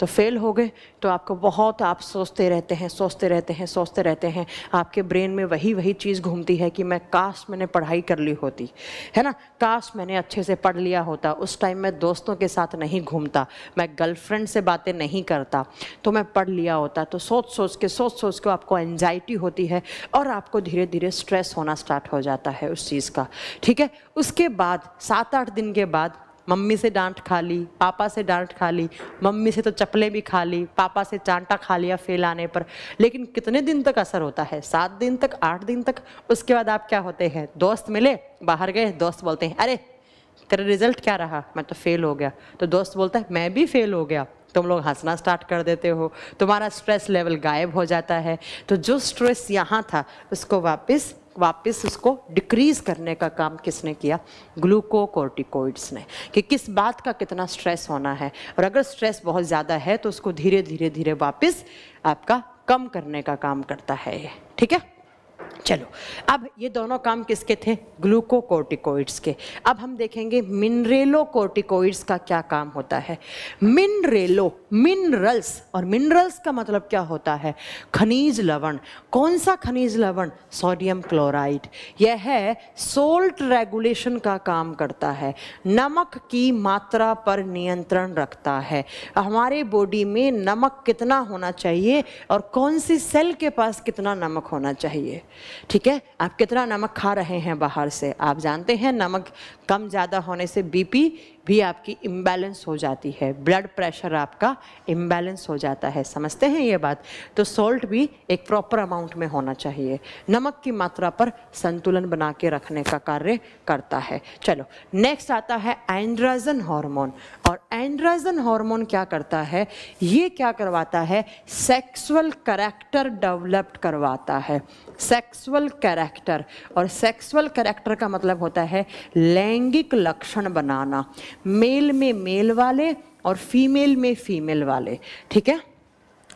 तो फेल हो गए तो आपको बहुत आप सोचते रहते हैं सोचते रहते हैं सोचते रहते हैं आपके ब्रेन में वही वही चीज़ घूमती है कि मैं काश मैंने पढ़ाई कर ली होती है ना काश मैंने अच्छे से पढ़ लिया होता उस टाइम मैं दोस्तों के साथ नहीं घूमता मैं गर्लफ्रेंड से बातें नहीं करता तो मैं पढ़ लिया होता तो सोच सोच के सोच सोच के आपको एनजाइटी होती है और आपको धीरे धीरे स्ट्रेस होना स्टार्ट हो जाता है उस चीज़ का ठीक है उसके बाद सात आठ दिन के बाद मम्मी से डांट खा ली पापा से डांट खा ली मम्मी से तो चप्पलें भी खा ली पापा से चांटा खा लिया फेल आने पर लेकिन कितने दिन तक असर होता है सात दिन तक आठ दिन तक उसके बाद आप क्या होते हैं दोस्त मिले बाहर गए दोस्त बोलते हैं अरे तेरा रिजल्ट क्या रहा मैं तो फेल हो गया तो दोस्त बोलता है मैं भी फेल हो गया तुम लोग हंसना स्टार्ट कर देते हो तुम्हारा स्ट्रेस लेवल गायब हो जाता है तो जो स्ट्रेस यहाँ था उसको वापस वापस उसको डिक्रीज करने का काम किसने किया ग्लूकोकोर्टिकोइड्स ने कि किस बात का कितना स्ट्रेस होना है और अगर स्ट्रेस बहुत ज़्यादा है तो उसको धीरे धीरे धीरे वापस आपका कम करने का काम करता है ये ठीक है चलो अब ये दोनों काम किसके थे ग्लूकोकोर्टिकोइड्स के अब हम देखेंगे मिनरेलो कोर्टिकोइड्स का क्या काम होता है मिनरेलो मिनरल्स और मिनरल्स का मतलब क्या होता है खनिज लवण कौन सा खनिज लवण सोडियम क्लोराइड यह है सोल्ट रेगुलेशन का काम करता है नमक की मात्रा पर नियंत्रण रखता है हमारे बॉडी में नमक कितना होना चाहिए और कौन सी सेल के पास कितना नमक होना चाहिए ठीक है आप कितना नमक खा रहे हैं बाहर से आप जानते हैं नमक कम ज़्यादा होने से बीपी भी आपकी इम्बैलेंस हो जाती है ब्लड प्रेशर आपका इम्बैलेंस हो जाता है समझते हैं ये बात तो सॉल्ट भी एक प्रॉपर अमाउंट में होना चाहिए नमक की मात्रा पर संतुलन बना के रखने का कार्य करता है चलो नेक्स्ट आता है एंड्राजन हार्मोन और एंड्राजन हार्मोन क्या करता है ये क्या करवाता है सेक्सुअल करेक्टर डेवलप्ड करवाता है सेक्सुअल कैरेक्टर और सेक्सुअल कैरेक्टर का मतलब होता है लैंगिक लक्षण बनाना मेल में मेल वाले और फीमेल में फीमेल वाले ठीक है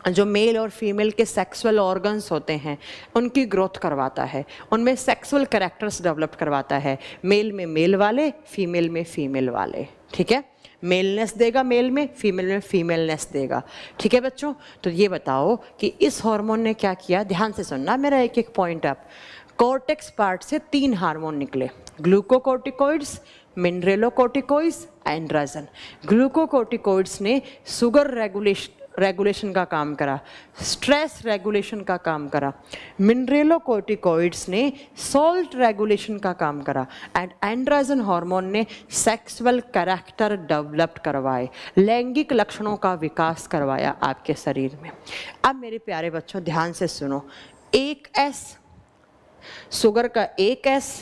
जो मेल और फीमेल के सेक्सुअल ऑर्गन्स होते हैं उनकी ग्रोथ करवाता है उनमें सेक्सुअल करेक्टर्स डेवलप करवाता है मेल में मेल वाले फीमेल में फीमेल वाले ठीक है मेलनेस देगा मेल में फीमेल में फीमेलनेस देगा ठीक है बच्चों तो ये बताओ कि इस हार्मोन ने क्या किया ध्यान से सुनना मेरा एक एक पॉइंट आप कॉर्टेक्स पार्ट से तीन हार्मोन निकले ग्लूकोकॉर्टिकोइड्स मिनरेलोकोटिकोइड्स एंड्राजन ग्लूकोकोटिकोइड्स ने शुगर रेगुलेशन रेगुलेशन का काम करा स्ट्रेस रेगुलेशन का काम करा मिनरेलोकोटिकोइड्स ने सॉल्ट रेगुलेशन का काम करा एंड एंड्राजन हार्मोन ने सेक्सुअल कैरेक्टर डेवलप्ड करवाए लैंगिक लक्षणों का विकास करवाया आपके शरीर में अब मेरे प्यारे बच्चों ध्यान से सुनो एक एस शुगर का एक एस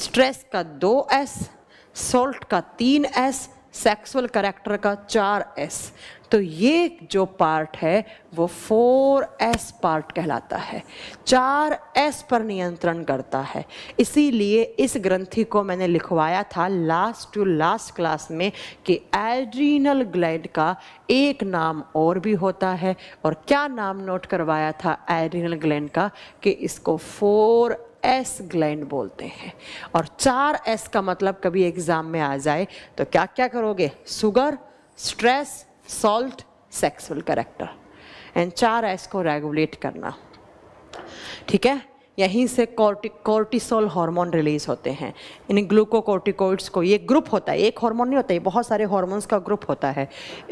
स्ट्रेस का दो एस सॉल्ट का तीन एस सेक्सुअल करेक्टर का चार एस तो ये जो पार्ट है वो फोर एस पार्ट कहलाता है चार एस पर नियंत्रण करता है इसीलिए इस ग्रंथि को मैंने लिखवाया था लास्ट टू लास्ट क्लास में कि एड्रीनल ग्लैंड का एक नाम और भी होता है और क्या नाम नोट करवाया था एड्रीनल ग्लैंड का कि इसको फोर एस ग्लैंड बोलते हैं और चार एस का मतलब कभी एग्जाम में आ जाए तो क्या क्या करोगे sugar stress salt sexual character and चार एस को रेगुलेट करना ठीक है यहीं से कॉर्टि हार्मोन रिलीज होते हैं इन ग्लूकोकोर्टिकोइड्स को ये ग्रुप होता है एक हार्मोन नहीं होता है बहुत सारे हार्मोन्स का ग्रुप होता है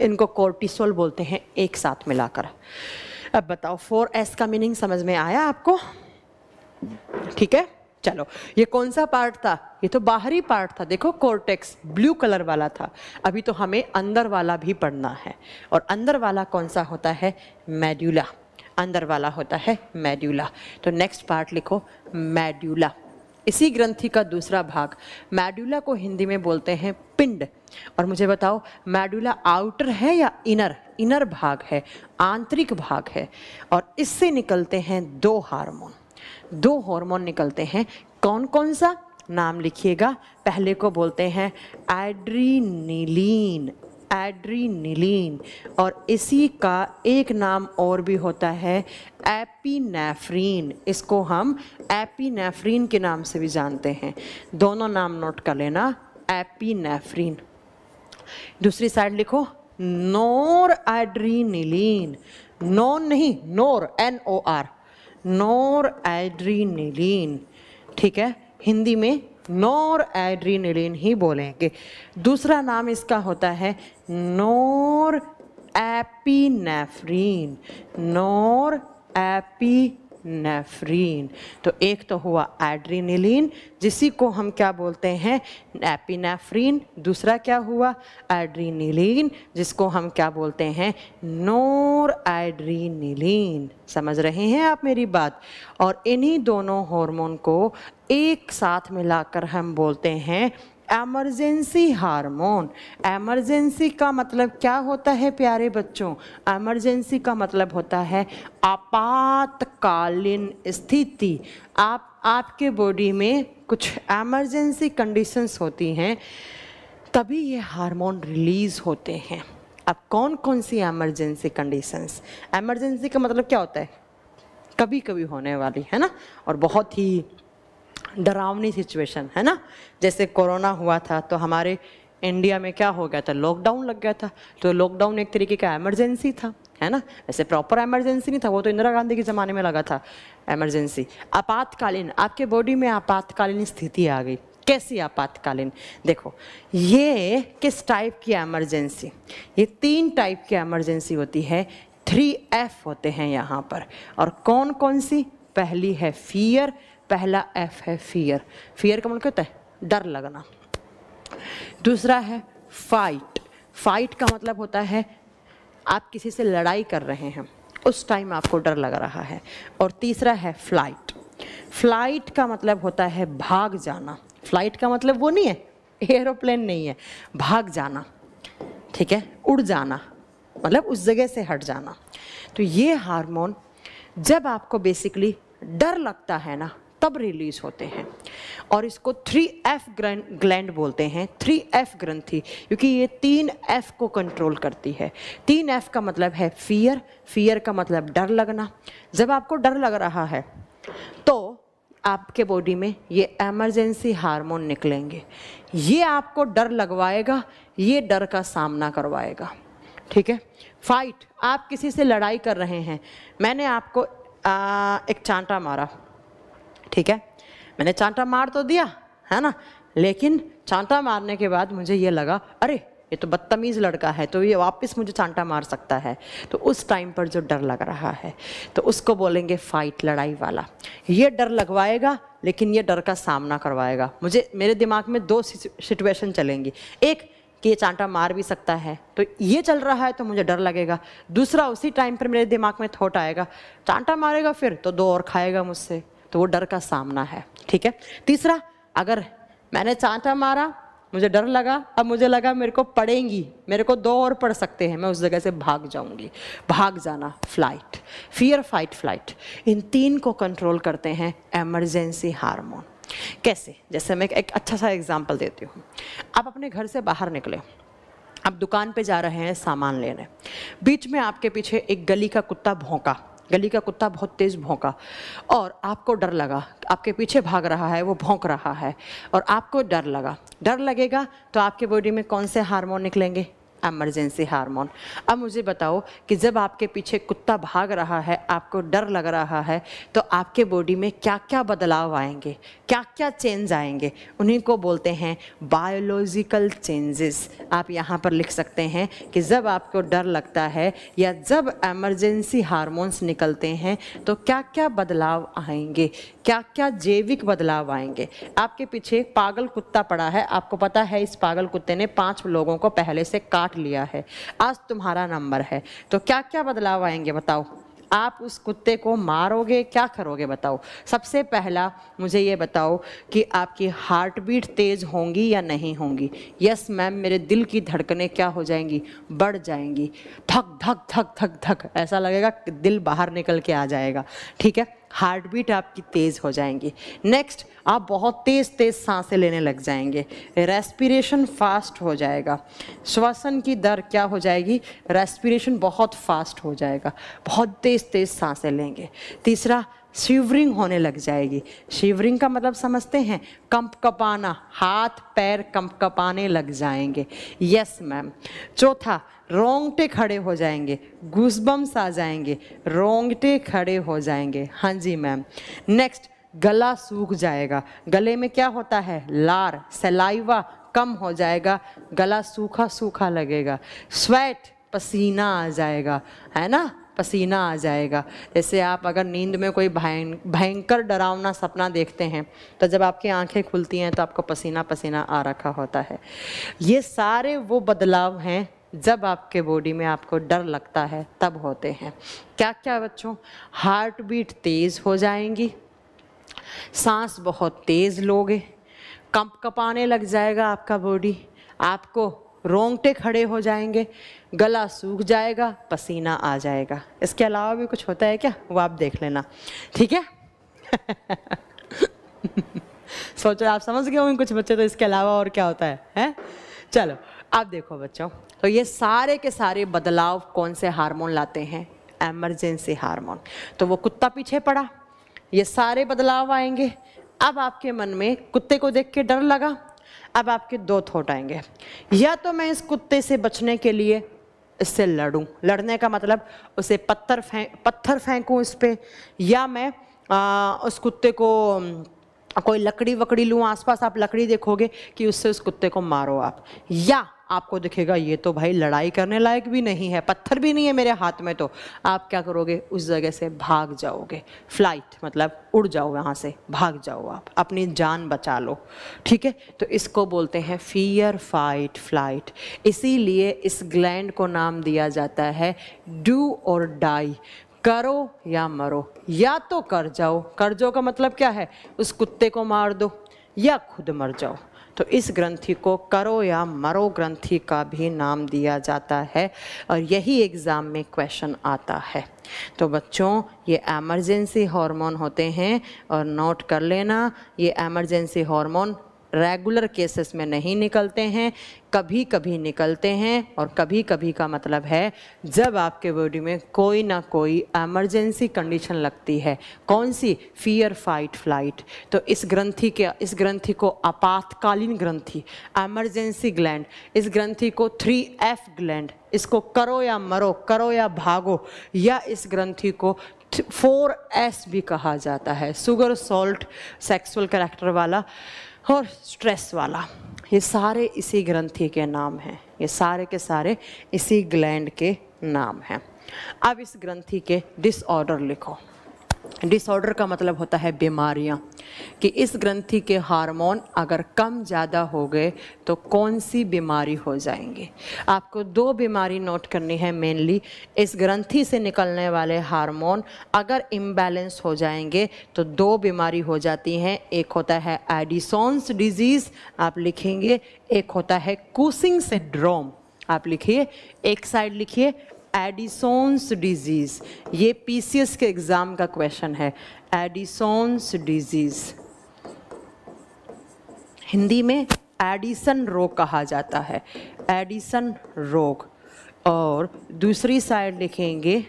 इनको कोर्टिसोल बोलते हैं एक साथ मिलाकर अब बताओ फोर एस का मीनिंग समझ में आया आपको ठीक है चलो ये कौन सा पार्ट था ये तो बाहरी पार्ट था देखो कोर्टेक्स ब्लू कलर वाला था अभी तो हमें अंदर वाला भी पढ़ना है और अंदर वाला कौन सा होता है मेड्यूला अंदर वाला होता है मेड्यूला तो नेक्स्ट पार्ट लिखो मेड्यूला इसी ग्रंथि का दूसरा भाग मेड्यूला को हिंदी में बोलते हैं पिंड और मुझे बताओ मेड्यूला आउटर है या इनर इनर भाग है आंतरिक भाग है और इससे निकलते हैं दो हार्मोन दो हार्मोन निकलते हैं कौन कौन सा नाम लिखिएगा पहले को बोलते हैं एड्रीनिलीन एड्रीनिलीन और इसी का एक नाम और भी होता है एपीनेफ्रीन इसको हम एपीनेफ्रीन के नाम से भी जानते हैं दोनों नाम नोट कर लेना एपीनेफ्रीन दूसरी साइड लिखो नोर एड्रीनिलीन नॉन नहीं नोर एन ओ आर नोर एड्रीनिलीन ठीक है हिंदी में नोर एड्रीनिलीन ही बोलेंगे दूसरा नाम इसका होता है नोर एपीनेफ्रीन नोर एपी नेफ्रीन तो एक तो हुआ एड्रीनिलीन जिसी को हम क्या बोलते हैं एपिनेफ्रीन दूसरा क्या हुआ एड्रीनिलीन जिसको हम क्या बोलते हैं नोर एड्रीनिलीन समझ रहे हैं आप मेरी बात और इन्हीं दोनों हार्मोन को एक साथ मिलाकर हम बोलते हैं एमरजेंसी हार्मोन एमरजेंसी का मतलब क्या होता है प्यारे बच्चों एमरजेंसी का मतलब होता है आपातकालीन स्थिति आप आपके बॉडी में कुछ एमरजेंसी कंडीशंस होती हैं तभी ये हार्मोन रिलीज़ होते हैं अब कौन कौन सी एमरजेंसी कंडीशंस एमरजेंसी का मतलब क्या होता है कभी कभी होने वाली है ना और बहुत ही डरावनी सिचुएशन है ना जैसे कोरोना हुआ था तो हमारे इंडिया में क्या हो गया था लॉकडाउन लग गया था तो लॉकडाउन एक तरीके का एमरजेंसी था है ना वैसे प्रॉपर एमरजेंसी नहीं था वो तो इंदिरा गांधी के ज़माने में लगा था एमरजेंसी आपातकालीन आपके बॉडी में आपातकालीन स्थिति आ गई कैसी आपातकालीन देखो ये किस टाइप की एमरजेंसी ये तीन टाइप की एमरजेंसी होती है थ्री एफ होते हैं यहाँ पर और कौन कौन सी पहली है फियर पहला एफ है फियर फियर का मतलब क्या होता है डर लगना दूसरा है फाइट फाइट का मतलब होता है आप किसी से लड़ाई कर रहे हैं उस टाइम आपको डर लग रहा है और तीसरा है फ्लाइट फ्लाइट का मतलब होता है भाग जाना फ्लाइट का मतलब वो नहीं है एरोप्लेन नहीं है भाग जाना ठीक है उड़ जाना मतलब उस जगह से हट जाना तो ये हार्मोन जब आपको बेसिकली डर लगता है ना तब रिलीज होते हैं और इसको थ्री एफ ग्लैंड बोलते हैं थ्री एफ ग्रंथी क्योंकि ये तीन एफ को कंट्रोल करती है तीन एफ का मतलब है फियर फियर का मतलब डर लगना जब आपको डर लग रहा है तो आपके बॉडी में ये एमरजेंसी हार्मोन निकलेंगे ये आपको डर लगवाएगा ये डर का सामना करवाएगा ठीक है फाइट आप किसी से लड़ाई कर रहे हैं मैंने आपको आ, एक चांटा मारा ठीक है मैंने चांटा मार तो दिया है ना लेकिन चांटा मारने के बाद मुझे ये लगा अरे ये तो बदतमीज़ लड़का है तो ये वापस मुझे चांटा मार सकता है तो उस टाइम पर जो डर लग रहा है तो उसको बोलेंगे फाइट लड़ाई वाला ये डर लगवाएगा लेकिन ये डर का सामना करवाएगा मुझे मेरे दिमाग में दो सिचुएशन चलेंगी एक कि ये चांटा मार भी सकता है तो ये चल रहा है तो मुझे डर लगेगा दूसरा उसी टाइम पर मेरे दिमाग में थॉट आएगा चांटा मारेगा फिर तो दो और खाएगा मुझसे तो वो डर का सामना है ठीक है तीसरा अगर मैंने चांटा मारा मुझे डर लगा अब मुझे लगा मेरे को पड़ेंगी मेरे को दो और पड़ सकते हैं मैं उस जगह से भाग जाऊंगी भाग जाना फ्लाइट फियर फाइट फ्लाइट इन तीन को कंट्रोल करते हैं एमरजेंसी हार्मोन कैसे जैसे मैं एक अच्छा सा एग्जाम्पल देती हूँ आप अपने घर से बाहर निकले आप दुकान पे जा रहे हैं सामान लेने बीच में आपके पीछे एक गली का कुत्ता भोंका गली का कुत्ता बहुत तेज़ भौंका और आपको डर लगा आपके पीछे भाग रहा है वो भौंक रहा है और आपको डर लगा डर लगेगा तो आपके बॉडी में कौन से हार्मोन निकलेंगे एमरजेंसी हार्मोन अब मुझे बताओ कि जब आपके पीछे कुत्ता भाग रहा है आपको डर लग रहा है तो आपके बॉडी में क्या क्या बदलाव आएंगे क्या क्या चेंज आएंगे उन्हीं को बोलते हैं बायोलॉजिकल चेंजेस आप यहाँ पर लिख सकते हैं कि जब आपको डर लगता है या जब एमरजेंसी हारमोन्स निकलते हैं तो क्या क्या बदलाव आएंगे क्या क्या जैविक बदलाव आएंगे आपके पीछे पागल कुत्ता पड़ा है आपको पता है इस पागल कुत्ते ने पांच लोगों को पहले से काट लिया है आज तुम्हारा नंबर है तो क्या क्या बदलाव आएंगे बताओ आप उस कुत्ते को मारोगे क्या करोगे बताओ सबसे पहला मुझे ये बताओ कि आपकी हार्ट बीट तेज़ होंगी या नहीं होंगी यस मैम मेरे दिल की धड़कने क्या हो जाएंगी बढ़ जाएंगी धक धक धक धक धक ऐसा लगेगा दिल बाहर निकल के आ जाएगा ठीक है हार्ट बीट आपकी तेज़ हो जाएंगी नेक्स्ट आप बहुत तेज़ तेज़ सांसें लेने लग जाएंगे रेस्पिरेशन फास्ट हो जाएगा श्वसन की दर क्या हो जाएगी रेस्पिरेशन बहुत फास्ट हो जाएगा बहुत तेज़ तेज़ सांसें लेंगे तीसरा शिवरिंग होने लग जाएगी शिवरिंग का मतलब समझते हैं कंप कपाना हाथ पैर कंप कपाने लग जाएंगे यस मैम चौथा रोंगटे खड़े हो जाएंगे घुसबम्स आ जाएंगे रोंगटे खड़े हो जाएंगे हाँ जी मैम नेक्स्ट गला सूख जाएगा गले में क्या होता है लार सलाइवा कम हो जाएगा गला सूखा सूखा लगेगा स्वेट पसीना आ जाएगा है ना पसीना आ जाएगा जैसे आप अगर नींद में कोई भयंकर डरावना सपना देखते हैं तो जब आपकी आंखें खुलती हैं तो आपको पसीना पसीना आ रखा होता है ये सारे वो बदलाव हैं जब आपके बॉडी में आपको डर लगता है तब होते हैं क्या क्या बच्चों हार्ट बीट तेज़ हो जाएंगी सांस बहुत तेज़ लोगे कंप कपाने लग जाएगा आपका बॉडी आपको रोंगटे खड़े हो जाएंगे गला सूख जाएगा पसीना आ जाएगा इसके अलावा भी कुछ होता है क्या वो आप देख लेना ठीक है [LAUGHS] सोचो आप समझ गए होंगे कुछ बच्चे तो इसके अलावा और क्या होता है है? चलो आप देखो बच्चों तो ये सारे के सारे बदलाव कौन से हार्मोन लाते हैं एमरजेंसी हार्मोन तो वो कुत्ता पीछे पड़ा ये सारे बदलाव आएंगे अब आपके मन में कुत्ते को देख के डर लगा अब आपके दो थोट आएंगे या तो मैं इस कुत्ते से बचने के लिए इससे लड़ूं लड़ने का मतलब उसे पत्थर फेंक पत्थर फेंकूं इस पर या मैं आ, उस कुत्ते को कोई लकड़ी वकड़ी लूँ आसपास आप लकड़ी देखोगे कि उससे उस कुत्ते को मारो आप या आपको दिखेगा ये तो भाई लड़ाई करने लायक भी नहीं है पत्थर भी नहीं है मेरे हाथ में तो आप क्या करोगे उस जगह से भाग जाओगे फ्लाइट मतलब उड़ जाओ वहाँ से भाग जाओ आप अपनी जान बचा लो ठीक है तो इसको बोलते हैं फियर फाइट फ्लाइट इसीलिए इस ग्लैंड को नाम दिया जाता है डू और डाई करो या मरो या तो कर जाओ कर जाओ का मतलब क्या है उस कुत्ते को मार दो या खुद मर जाओ तो इस ग्रंथि को करो या मरो ग्रंथि का भी नाम दिया जाता है और यही एग्ज़ाम में क्वेश्चन आता है तो बच्चों ये एमरजेंसी हार्मोन होते हैं और नोट कर लेना ये एमरजेंसी हार्मोन रेगुलर केसेस में नहीं निकलते हैं कभी कभी निकलते हैं और कभी कभी का मतलब है जब आपके बॉडी में कोई ना कोई एमरजेंसी कंडीशन लगती है कौन सी फियर फाइट फ्लाइट तो इस ग्रंथि के इस ग्रंथि को आपातकालीन ग्रंथि एमरजेंसी ग्लैंड इस ग्रंथि को थ्री एफ ग्लैंड इसको करो या मरो करो या भागो या इस ग्रंथि को फोर एस भी कहा जाता है सुगर सॉल्ट सेक्सुअल करेक्टर वाला और स्ट्रेस वाला ये सारे इसी ग्रंथि के नाम हैं ये सारे के सारे इसी ग्लैंड के नाम हैं अब इस ग्रंथि के डिसऑर्डर लिखो डिसऑर्डर का मतलब होता है बीमारियाँ कि इस ग्रंथि के हार्मोन अगर कम ज़्यादा हो गए तो कौन सी बीमारी हो जाएंगी आपको दो बीमारी नोट करनी है मेनली इस ग्रंथि से निकलने वाले हार्मोन अगर इम्बैलेंस हो जाएंगे तो दो बीमारी हो जाती हैं एक होता है एडिसोन्स डिजीज़ आप लिखेंगे एक होता है कूसिंग सिंड्रोम आप लिखिए एक साइड लिखिए एडिसोन्स डिजीज़ ये पीसीएस के एग्ज़ाम का क्वेश्चन है एडिसोन्स डिजीज़ हिंदी में एडिसन रोग कहा जाता है एडिसन रोग और दूसरी साइड लिखेंगे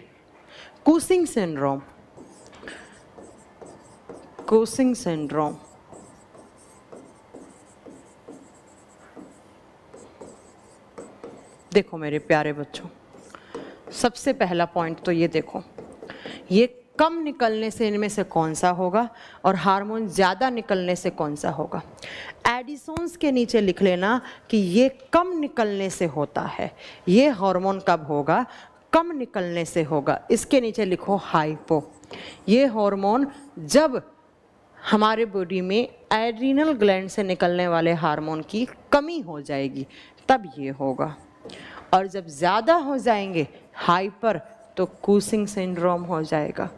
कुसिंग सिंड्रोम कोसिंग सिंड्रोम देखो मेरे प्यारे बच्चों सबसे पहला पॉइंट तो ये देखो ये कम निकलने से इनमें से कौन सा होगा और हार्मोन ज़्यादा निकलने से कौन सा होगा एडिसोन्स के नीचे लिख लेना कि ये कम निकलने से होता है ये हार्मोन कब होगा कम निकलने से होगा इसके नीचे लिखो हाइपो ये हार्मोन जब हमारे बॉडी में एड्रीनल ग्लैंड से निकलने वाले हार्मोन की कमी हो जाएगी तब ये होगा और जब ज़्यादा हो जाएंगे हाइपर तो कूसिंग सिंड्रोम हो जाएगा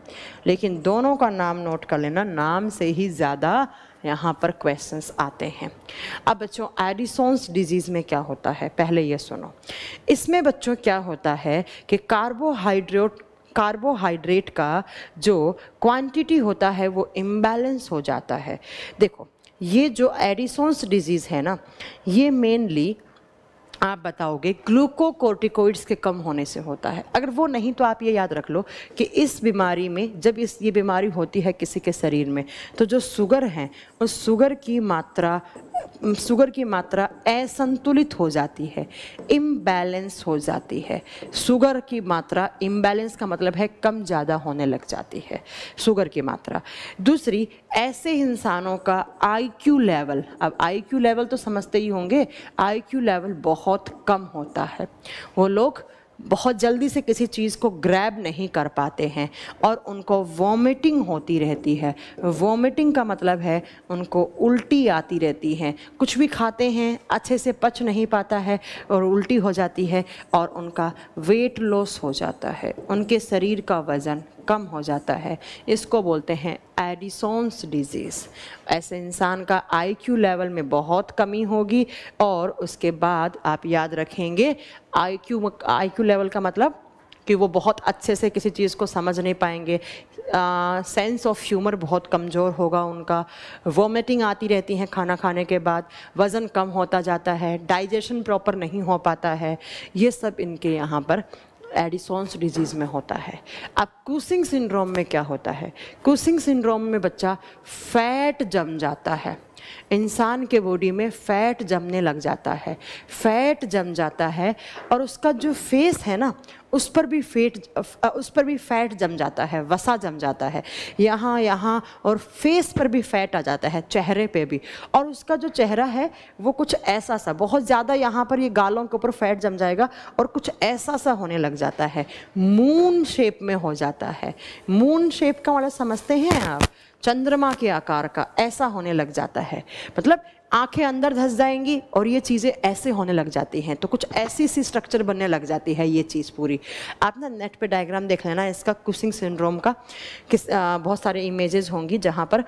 लेकिन दोनों का नाम नोट कर लेना नाम से ही ज़्यादा यहाँ पर क्वेश्चंस आते हैं अब बच्चों एडिसोन्स डिजीज़ में क्या होता है पहले ये सुनो इसमें बच्चों क्या होता है कि कार्बोहाइड्रेट कार्बोहाइड्रेट का जो क्वांटिटी होता है वो इम्बैलेंस हो जाता है देखो ये जो एडिसोन्स डिजीज़ है ना ये मेनली आप बताओगे ग्लूकोकोर्टिकोइड्स के कम होने से होता है अगर वो नहीं तो आप ये याद रख लो कि इस बीमारी में जब इस ये बीमारी होती है किसी के शरीर में तो जो शुगर हैं उस शुगर की मात्रा शुगर की मात्रा असंतुलित हो जाती है इम्बैलेंस हो जाती है शुगर की मात्रा इम्बैलेंस का मतलब है कम ज़्यादा होने लग जाती है शुगर की मात्रा दूसरी ऐसे इंसानों का आईक्यू लेवल अब आईक्यू लेवल तो समझते ही होंगे आईक्यू लेवल बहुत कम होता है वो लोग बहुत जल्दी से किसी चीज़ को ग्रैब नहीं कर पाते हैं और उनको वॉमिटिंग होती रहती है वॉमिटिंग का मतलब है उनको उल्टी आती रहती है कुछ भी खाते हैं अच्छे से पच नहीं पाता है और उल्टी हो जाती है और उनका वेट लॉस हो जाता है उनके शरीर का वज़न कम हो जाता है इसको बोलते हैं एडिसोन्स डिजीज़ ऐसे इंसान का आईक्यू लेवल में बहुत कमी होगी और उसके बाद आप याद रखेंगे आईक्यू आईक्यू लेवल का मतलब कि वो बहुत अच्छे से किसी चीज़ को समझ नहीं पाएंगे सेंस ऑफ ह्यूमर बहुत कमज़ोर होगा उनका वोमिटिंग आती रहती हैं खाना खाने के बाद वज़न कम होता जाता है डाइजेशन प्रॉपर नहीं हो पाता है ये सब इनके यहाँ पर एडिसन्स डिजीज़ में होता है अब कुसिंग सिंड्रोम में क्या होता है कुसिंग सिंड्रोम में बच्चा फैट जम जाता है इंसान के बॉडी में फैट जमने लग जाता है फैट जम जाता है और उसका जो फेस है ना उस पर भी फेट उस पर भी फैट जम जाता है वसा जम जाता है यहाँ यहाँ और फेस पर भी फैट आ जाता है चेहरे पे भी और उसका जो चेहरा है वो कुछ ऐसा सा बहुत ज़्यादा यहाँ पर ये गालों के ऊपर फैट जम जाएगा और कुछ ऐसा सा होने लग जाता है मून शेप में हो जाता है मून शेप का वाला समझते हैं आप चंद्रमा के आकार का ऐसा होने लग जाता है मतलब आंखें अंदर धस जाएंगी और ये चीज़ें ऐसे होने लग जाती हैं तो कुछ ऐसी सी स्ट्रक्चर बनने लग जाती है ये चीज़ पूरी आप ना नेट पे डायग्राम देख लेना इसका कुसिंग सिंड्रोम का किस आ, बहुत सारे इमेजेस होंगी जहाँ पर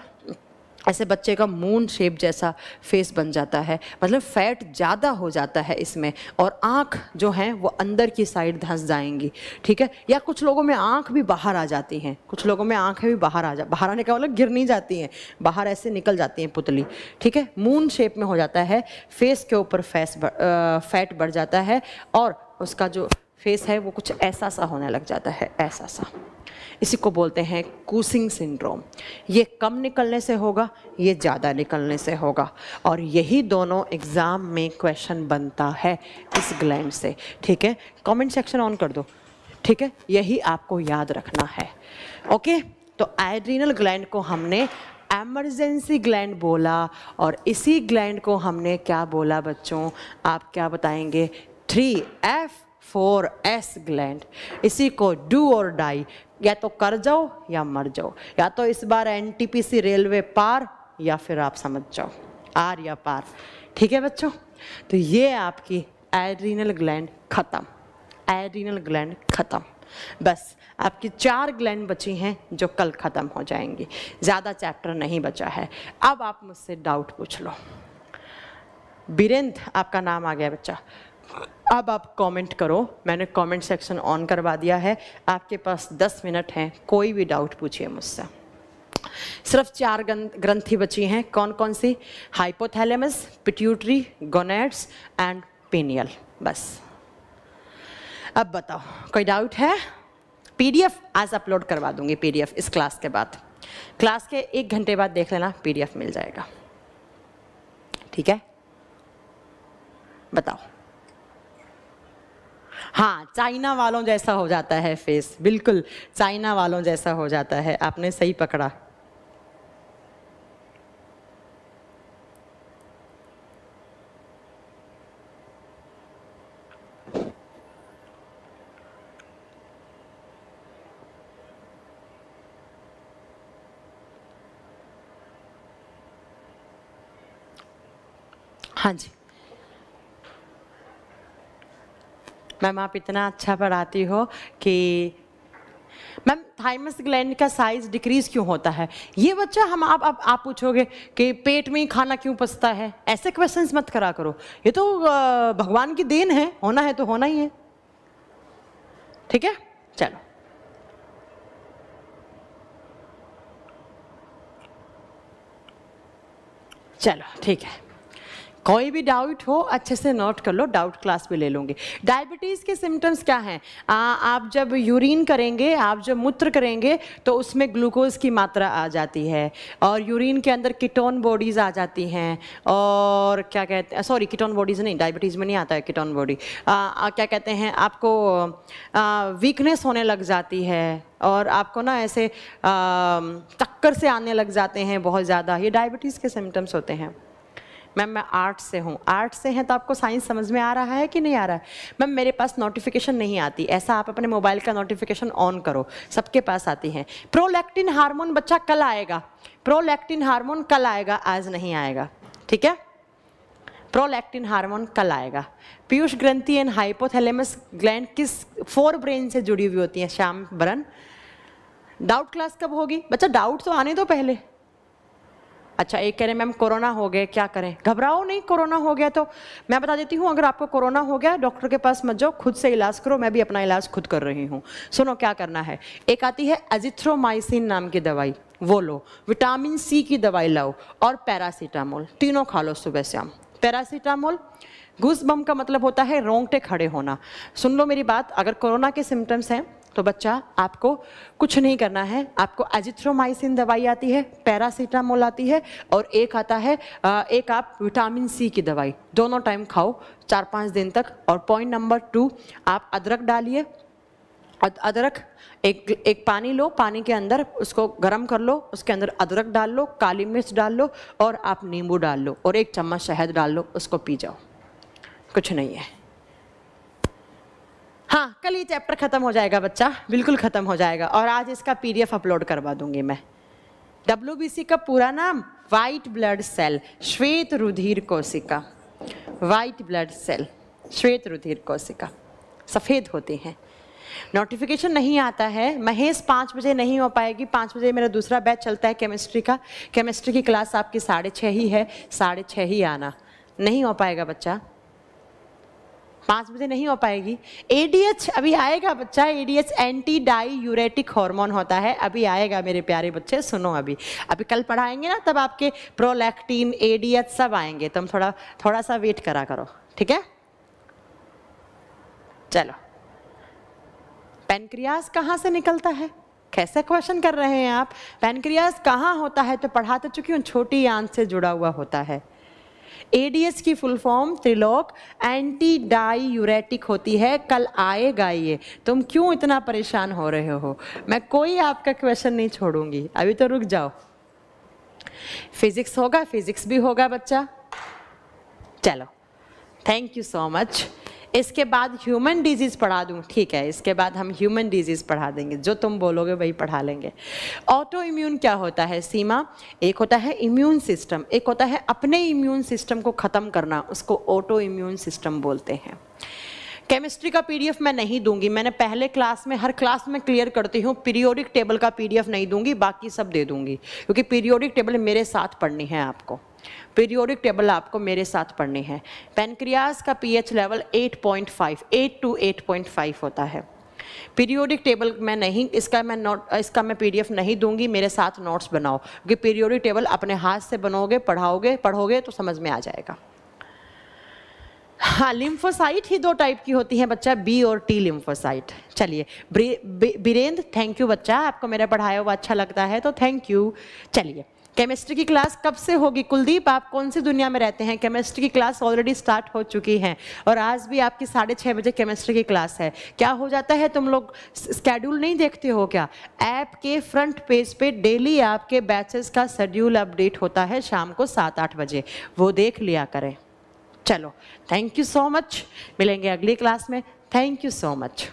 ऐसे बच्चे का मून शेप जैसा फेस बन जाता है मतलब फैट ज़्यादा हो जाता है इसमें और आँख जो है वो अंदर की साइड धंस जाएंगी ठीक है या कुछ लोगों में आँख भी बाहर आ जाती हैं कुछ लोगों में आँखें भी बाहर आ जा बाहर आने का मतलब गिर नहीं जाती हैं बाहर ऐसे निकल जाती हैं पुतली ठीक है मून शेप में हो जाता है फेस के ऊपर फैस फैट बढ़ जाता है और उसका जो फेस है वो कुछ ऐसा सा होने लग जाता है ऐसा सा इसी को बोलते हैं कूसिंग सिंड्रोम ये कम निकलने से होगा ये ज़्यादा निकलने से होगा और यही दोनों एग्ज़ाम में क्वेश्चन बनता है इस ग्लैंड से ठीक है कमेंट सेक्शन ऑन कर दो ठीक है यही आपको याद रखना है ओके तो एड्रीनल ग्लैंड को हमने एमरजेंसी ग्लैंड बोला और इसी ग्लैंड को हमने क्या बोला बच्चों आप क्या बताएंगे three F four S gland इसी को डू और डाई या तो कर जाओ या मर जाओ या तो इस बार एनटीपीसी रेलवे पार या फिर आप समझ जाओ आर या पार ठीक है बच्चों तो ये आपकी एड्रीनल ग्लैंड खत्म एड्रीनल ग्लैंड खत्म बस आपकी चार ग्लैंड बची हैं जो कल ख़त्म हो जाएंगी ज़्यादा चैप्टर नहीं बचा है अब आप मुझसे डाउट पूछ लो बीरेंद्र आपका नाम आ गया बच्चा अब आप कमेंट करो मैंने कमेंट सेक्शन ऑन करवा दिया है आपके पास 10 मिनट हैं कोई भी डाउट पूछिए मुझसे सिर्फ चार ग्रंथि बची हैं कौन कौन सी hypothalamus pituitary gonads and pineal बस अब बताओ कोई डाउट है पीडीएफ आज अपलोड करवा दूंगी पीडीएफ इस क्लास के बाद क्लास के एक घंटे बाद देख लेना पीडीएफ मिल जाएगा ठीक है बताओ हाँ चाइना वालों जैसा हो जाता है फेस बिल्कुल चाइना वालों जैसा हो जाता है आपने सही पकड़ा हाँ जी मैम आप इतना अच्छा पढ़ाती हो कि मैम थाइमस ग्लैंड का साइज डिक्रीज क्यों होता है ये बच्चा हम आप आप, आप पूछोगे कि पेट में खाना क्यों पसता है ऐसे क्वेश्चन मत करा करो ये तो भगवान की देन है होना है तो होना ही है ठीक है चलो चलो ठीक है कोई भी डाउट हो अच्छे से नोट कर लो डाउट क्लास में ले लोगे डायबिटीज़ के सिम्टम्स क्या हैं आप जब यूरिन करेंगे आप जब मूत्र करेंगे तो उसमें ग्लूकोज की मात्रा आ जाती है और यूरिन के अंदर किटोन बॉडीज़ आ जाती हैं और क्या कहते हैं सॉरी किटोन बॉडीज़ नहीं डायबिटीज़ में नहीं आता है किटोन बॉडी क्या कहते हैं आपको वीकनेस होने लग जाती है और आपको ना ऐसे चक्कर से आने लग जाते हैं बहुत ज़्यादा ये डायबिटीज़ के सिम्टम्स होते हैं मैम मैं आर्ट से हूँ आर्ट से हैं तो आपको साइंस समझ में आ रहा है कि नहीं आ रहा है मैम मेरे पास नोटिफिकेशन नहीं आती ऐसा आप अपने मोबाइल का नोटिफिकेशन ऑन करो सबके पास आती हैं प्रोलैक्टिन हार्मोन बच्चा कल आएगा प्रोलैक्टिन हार्मोन कल आएगा आज नहीं आएगा ठीक है प्रोलैक्टिन हार्मोन कल आएगा पीयूष ग्रंथि एंड हाइपोथैलेमस ग्लैंड किस फोर ब्रेन से जुड़ी हुई होती हैं श्याम बरन डाउट क्लास कब होगी बच्चा डाउट तो आने दो पहले अच्छा एक कह रहे मैम कोरोना हो गए क्या करें घबराओ नहीं कोरोना हो गया तो मैं बता देती हूँ अगर आपको कोरोना हो गया डॉक्टर के पास मत जाओ खुद से इलाज करो मैं भी अपना इलाज खुद कर रही हूँ सुनो क्या करना है एक आती है एजिथ्रोमाइसिन नाम की दवाई वो लो विटामिन सी की दवाई लाओ और पैरासीटामोल तीनों खा लो सुबह शाम पैरासीटामोल घुस बम का मतलब होता है रोंगटे खड़े होना सुन लो मेरी बात अगर कोरोना के सिम्टम्स हैं तो बच्चा आपको कुछ नहीं करना है आपको एजिथ्रोमाइसिन दवाई आती है पैरासीटामोल आती है और एक आता है एक आप विटामिन सी की दवाई दोनों टाइम खाओ चार पाँच दिन तक और पॉइंट नंबर टू आप अदरक डालिए अदरक एक एक पानी लो पानी के अंदर उसको गर्म कर लो उसके अंदर अदरक डाल लो काली मिर्च डाल लो और आप नींबू डाल लो और एक चम्मच शहद डाल लो उसको पी जाओ कुछ नहीं है हाँ कल ये चैप्टर खत्म हो जाएगा बच्चा बिल्कुल खत्म हो जाएगा और आज इसका पीडीएफ अपलोड करवा दूंगी मैं डब्ल्यू का पूरा नाम वाइट ब्लड सेल श्वेत रुधिर कोशिका वाइट ब्लड सेल श्वेत रुधिर कोशिका सफ़ेद होती हैं नोटिफिकेशन नहीं आता है महेश पाँच बजे नहीं हो पाएगी पाँच बजे मेरा दूसरा बैच चलता है केमिस्ट्री का केमिस्ट्री की क्लास आपकी साढ़े छः ही है साढ़े छः ही आना नहीं हो पाएगा बच्चा पाँच बजे नहीं हो पाएगी एडीएच अभी आएगा बच्चा ADH anti diuretic hormone होता है अभी आएगा मेरे प्यारे बच्चे सुनो अभी अभी कल पढ़ाएंगे ना तब आपके प्रोलैक्टीन एडीएच सब आएंगे तुम तो थोड़ा थोड़ा सा वेट करा करो ठीक है चलो पेनक्रियाज कहाँ से निकलता है कैसे क्वेश्चन कर रहे हैं आप पेनक्रियाज कहाँ होता है तो पढ़ा तो चुकी हूँ छोटी आंत से जुड़ा हुआ होता है एडीएस की full form Trilok anti diuretic होती है कल आएगा ये तुम क्यों इतना परेशान हो रहे हो मैं कोई आपका क्वेश्चन नहीं छोड़ूंगी अभी तो रुक जाओ फिजिक्स होगा फिजिक्स भी होगा बच्चा चलो थैंक यू सो मच इसके बाद ह्यूमन डिजीज़ पढ़ा दूँ ठीक है इसके बाद हम ह्यूमन डिजीज़ पढ़ा देंगे जो तुम बोलोगे वही पढ़ा लेंगे ऑटो इम्यून क्या होता है सीमा एक होता है इम्यून सिस्टम एक होता है अपने इम्यून सिस्टम को ख़त्म करना उसको ऑटो इम्यून सिस्टम बोलते हैं केमिस्ट्री का पीडीएफ मैं नहीं दूंगी मैंने पहले क्लास में हर क्लास में क्लियर करती हूँ पीरियोडिक टेबल का पीडीएफ नहीं दूंगी बाकी सब दे दूंगी क्योंकि पीरियोडिक टेबल मेरे साथ पढ़नी है आपको पीरियोडिक टेबल आपको मेरे साथ पढ़नी है पेनक्रियाज का पीएच लेवल 8.5 8 टू 8.5 होता है पीरियोडिक टेबल मैं नहीं इसका मैं नोट इसका मैं पीडीएफ नहीं दूंगी मेरे साथ नोट्स बनाओ क्योंकि पीरियोडिक टेबल अपने हाथ से बनाओगे पढ़ाओगे पढ़ोगे तो समझ में आ जाएगा हाँ लिम्फोसाइट ही दो टाइप की होती है बच्चा बी और टी लिम्फोसाइट चलिए बीरेंद्र थैंक यू बच्चा आपको मेरा पढ़ाया हुआ अच्छा लगता है तो थैंक यू चलिए केमिस्ट्री की क्लास कब से होगी कुलदीप आप कौन सी दुनिया में रहते हैं केमिस्ट्री की क्लास ऑलरेडी स्टार्ट हो चुकी है और आज भी आपकी साढ़े छः बजे केमिस्ट्री की क्लास है क्या हो जाता है तुम लोग स्केड्यूल नहीं देखते हो क्या ऐप के फ्रंट पेज पे डेली आपके बैचेस का शेड्यूल अपडेट होता है शाम को सात आठ बजे वो देख लिया करें चलो थैंक यू सो मच मिलेंगे अगली क्लास में थैंक यू सो मच